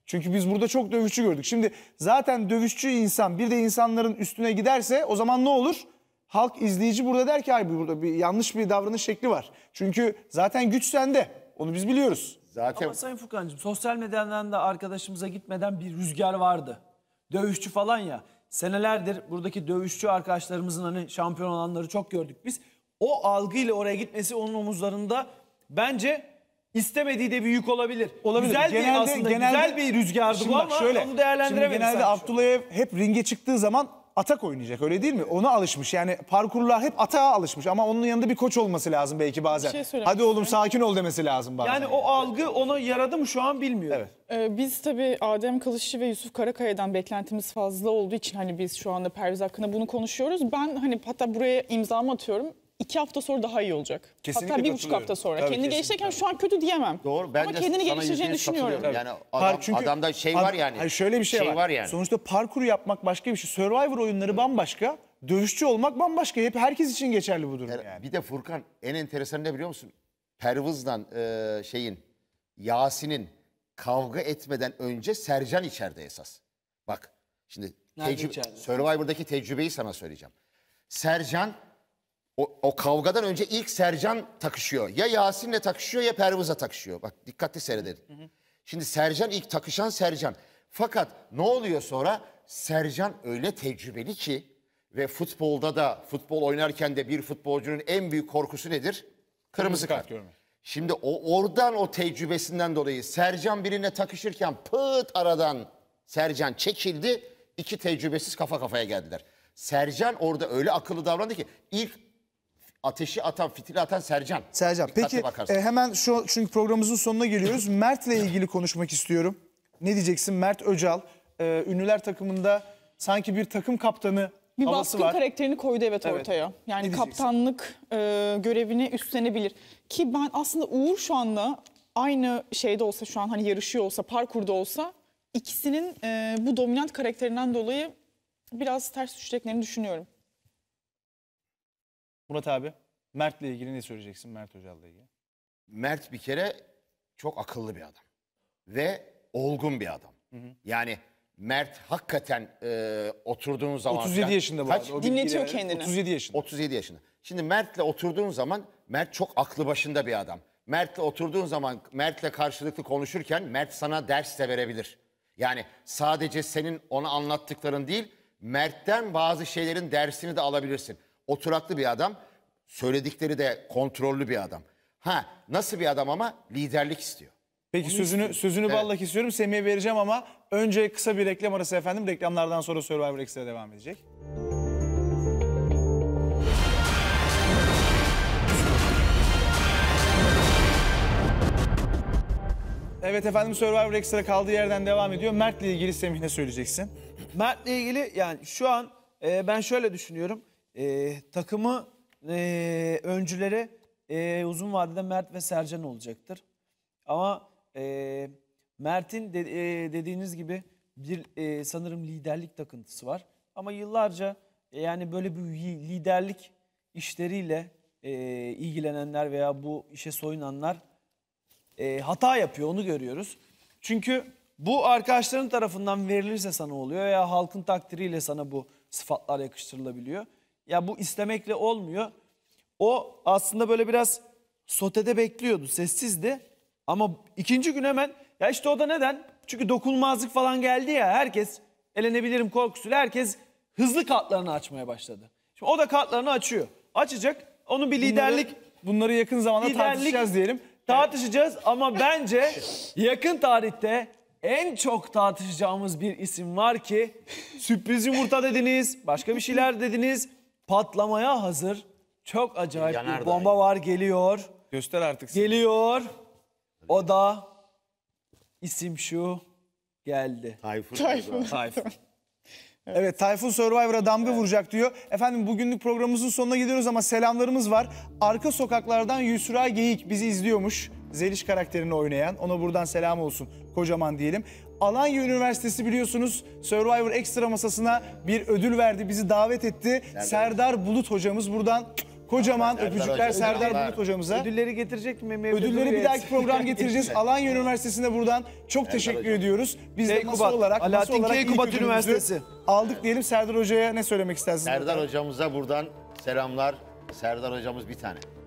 Çünkü biz burada çok dövüşçü gördük. Şimdi zaten dövüşçü insan bir de insanların üstüne giderse o zaman ne olur? Halk izleyici burada der ki ay burada bir yanlış bir davranış şekli var. Çünkü zaten güç sende. Onu biz biliyoruz. Zaten... Ama Sayın Furkan'cığım sosyal medyadan da arkadaşımıza gitmeden bir rüzgar vardı. Dövüşçü falan ya. Senelerdir buradaki dövüşçü arkadaşlarımızın hani şampiyon olanları çok gördük biz. O algıyla oraya gitmesi onun omuzlarında bence istemediği de bir yük olabilir. Olabilir. Güzel genelde, bir aslında genelde, güzel bir rüzgardı bu ama şöyle, onu değerlendiremedik. Genelde Abdullah hep ringe çıktığı zaman atak oynayacak öyle değil mi? Ona alışmış yani parkurlar hep atağa alışmış ama onun yanında bir koç olması lazım belki bazen. Şey Hadi oğlum sakin ol demesi lazım bazen. Yani o algı ona yaradı mı şu an bilmiyorum. Evet. Ee, biz tabii Adem Kılıççı ve Yusuf Karakaya'dan beklentimiz fazla olduğu için hani biz şu anda Perviz hakkında bunu konuşuyoruz. Ben hani hatta buraya imzamı atıyorum iki hafta sonra daha iyi olacak. Kesinlikle Hatta bir buçuk hafta sonra. Tabii, Kendini geliştirirken şu an kötü diyemem. Doğru. Ben Ama de kendini sana geliştireceğini düşünüyorum. Yani adam, Par- çünkü- adamda şey var yani. Hayır, şöyle bir şey, şey var. yani. Sonuçta parkuru yapmak başka bir şey. Survivor oyunları bambaşka. Dövüşçü olmak bambaşka. Hep herkes için geçerli bu durum yani. Bir de Furkan en enteresan ne biliyor musun? Pervız'dan e, şeyin Yasin'in kavga etmeden önce Sercan içeride esas. Bak şimdi Nerede Survivor'daki tecrübeyi sana söyleyeceğim. Sercan o, o kavgadan önce ilk Sercan takışıyor. Ya Yasin'le takışıyor ya Perviz'e takışıyor. Bak dikkatli seyredin. Hı hı. Şimdi Sercan ilk takışan Sercan. Fakat ne oluyor sonra? Sercan öyle tecrübeli ki ve futbolda da futbol oynarken de bir futbolcunun en büyük korkusu nedir? Kırmızı, Kırmızı kart. kart Şimdi o oradan o tecrübesinden dolayı Sercan birine takışırken pıt aradan Sercan çekildi. İki tecrübesiz kafa kafaya geldiler. Sercan orada öyle akıllı davrandı ki ilk ateşi atan, fitili atan Sercan. Sercan. Peki e, hemen şu çünkü programımızın sonuna geliyoruz. (laughs) Mert'le ilgili konuşmak istiyorum. Ne diyeceksin? Mert Öcal e, ünlüler takımında sanki bir takım kaptanı bir baskın var. karakterini koydu evet, evet. ortaya. Yani kaptanlık e, görevini üstlenebilir. Ki ben aslında Uğur şu anda aynı şeyde olsa şu an hani yarışıyor olsa, parkurda olsa ikisinin e, bu dominant karakterinden dolayı biraz ters düşeceklerini düşünüyorum. Murat abi Mert'le ilgili ne söyleyeceksin Mert Hoca'yla ilgili? Mert bir kere çok akıllı bir adam. Ve olgun bir adam. Hı hı. Yani Mert hakikaten e, oturduğun zaman... 37 falan, yaşında bu kaç, arada. Dinletiyor bilgiyle, kendini. 37 yaşında. 37 yaşında. Şimdi Mert'le oturduğun zaman Mert çok aklı başında bir adam. Mert'le oturduğun zaman Mert'le karşılıklı konuşurken Mert sana ders de verebilir. Yani sadece senin ona anlattıkların değil, Mert'ten bazı şeylerin dersini de alabilirsin oturaklı bir adam. Söyledikleri de kontrollü bir adam. Ha nasıl bir adam ama liderlik istiyor. Peki Onu sözünü istiyor. sözünü evet. balla kesiyorum. Semih'e vereceğim ama önce kısa bir reklam arası efendim. Reklamlardan sonra Survivor Extra devam edecek. Evet efendim Survivor Extra kaldığı yerden devam ediyor. Mert'le ilgili Semih ne söyleyeceksin? Mert'le ilgili yani şu an e, ben şöyle düşünüyorum. E, takımı e, öncüleri e, uzun vadede Mert ve Sercan olacaktır. Ama e, Mert'in de, e, dediğiniz gibi bir e, sanırım liderlik takıntısı var. Ama yıllarca e, yani böyle bir liderlik işleriyle e, ilgilenenler veya bu işe soyunanlar e, hata yapıyor onu görüyoruz. Çünkü bu arkadaşların tarafından verilirse sana oluyor veya halkın takdiriyle sana bu sıfatlar yakıştırılabiliyor. Ya bu istemekle olmuyor. O aslında böyle biraz sotede bekliyordu. Sessizdi. Ama ikinci gün hemen ya işte o da neden? Çünkü dokunmazlık falan geldi ya herkes elenebilirim korkusuyla herkes hızlı katlarını açmaya başladı. Şimdi o da katlarını açıyor. Açacak. Onun bir liderlik Bunları yakın zamanda tartışacağız diyelim. tartışacağız ama bence yakın tarihte en çok tartışacağımız bir isim var ki sürpriz yumurta dediniz, başka bir şeyler dediniz patlamaya hazır. Çok acayip Yanar bir bomba var geliyor. Göster artık. seni. Geliyor. O da isim şu geldi. Tayfun. Tayfun. (laughs) Tayfun. Evet Tayfun Survivor'a damga vuracak diyor. Efendim bugünlük programımızın sonuna gidiyoruz ama selamlarımız var. Arka sokaklardan Yusra Geyik bizi izliyormuş. Zeliş karakterini oynayan, ona buradan selam olsun kocaman diyelim. Alanya Üniversitesi biliyorsunuz Survivor Extra masasına bir ödül verdi, bizi davet etti. Nerede? Serdar Bulut hocamız buradan kocaman Serdar öpücükler hocam, Serdar Bulut hocamıza. Ödülleri getirecek mi? Mevlüt Ödülleri bir dahaki program getireceğiz. (laughs) Alanya Üniversitesi'ne buradan çok Serdar teşekkür hocam. ediyoruz. Biz de masa olarak, masa olarak Keykubat Üniversitesi. aldık diyelim. Serdar Hoca'ya ne söylemek istersiniz? Serdar buradan? Hocamıza buradan selamlar. Serdar Hocamız bir tane.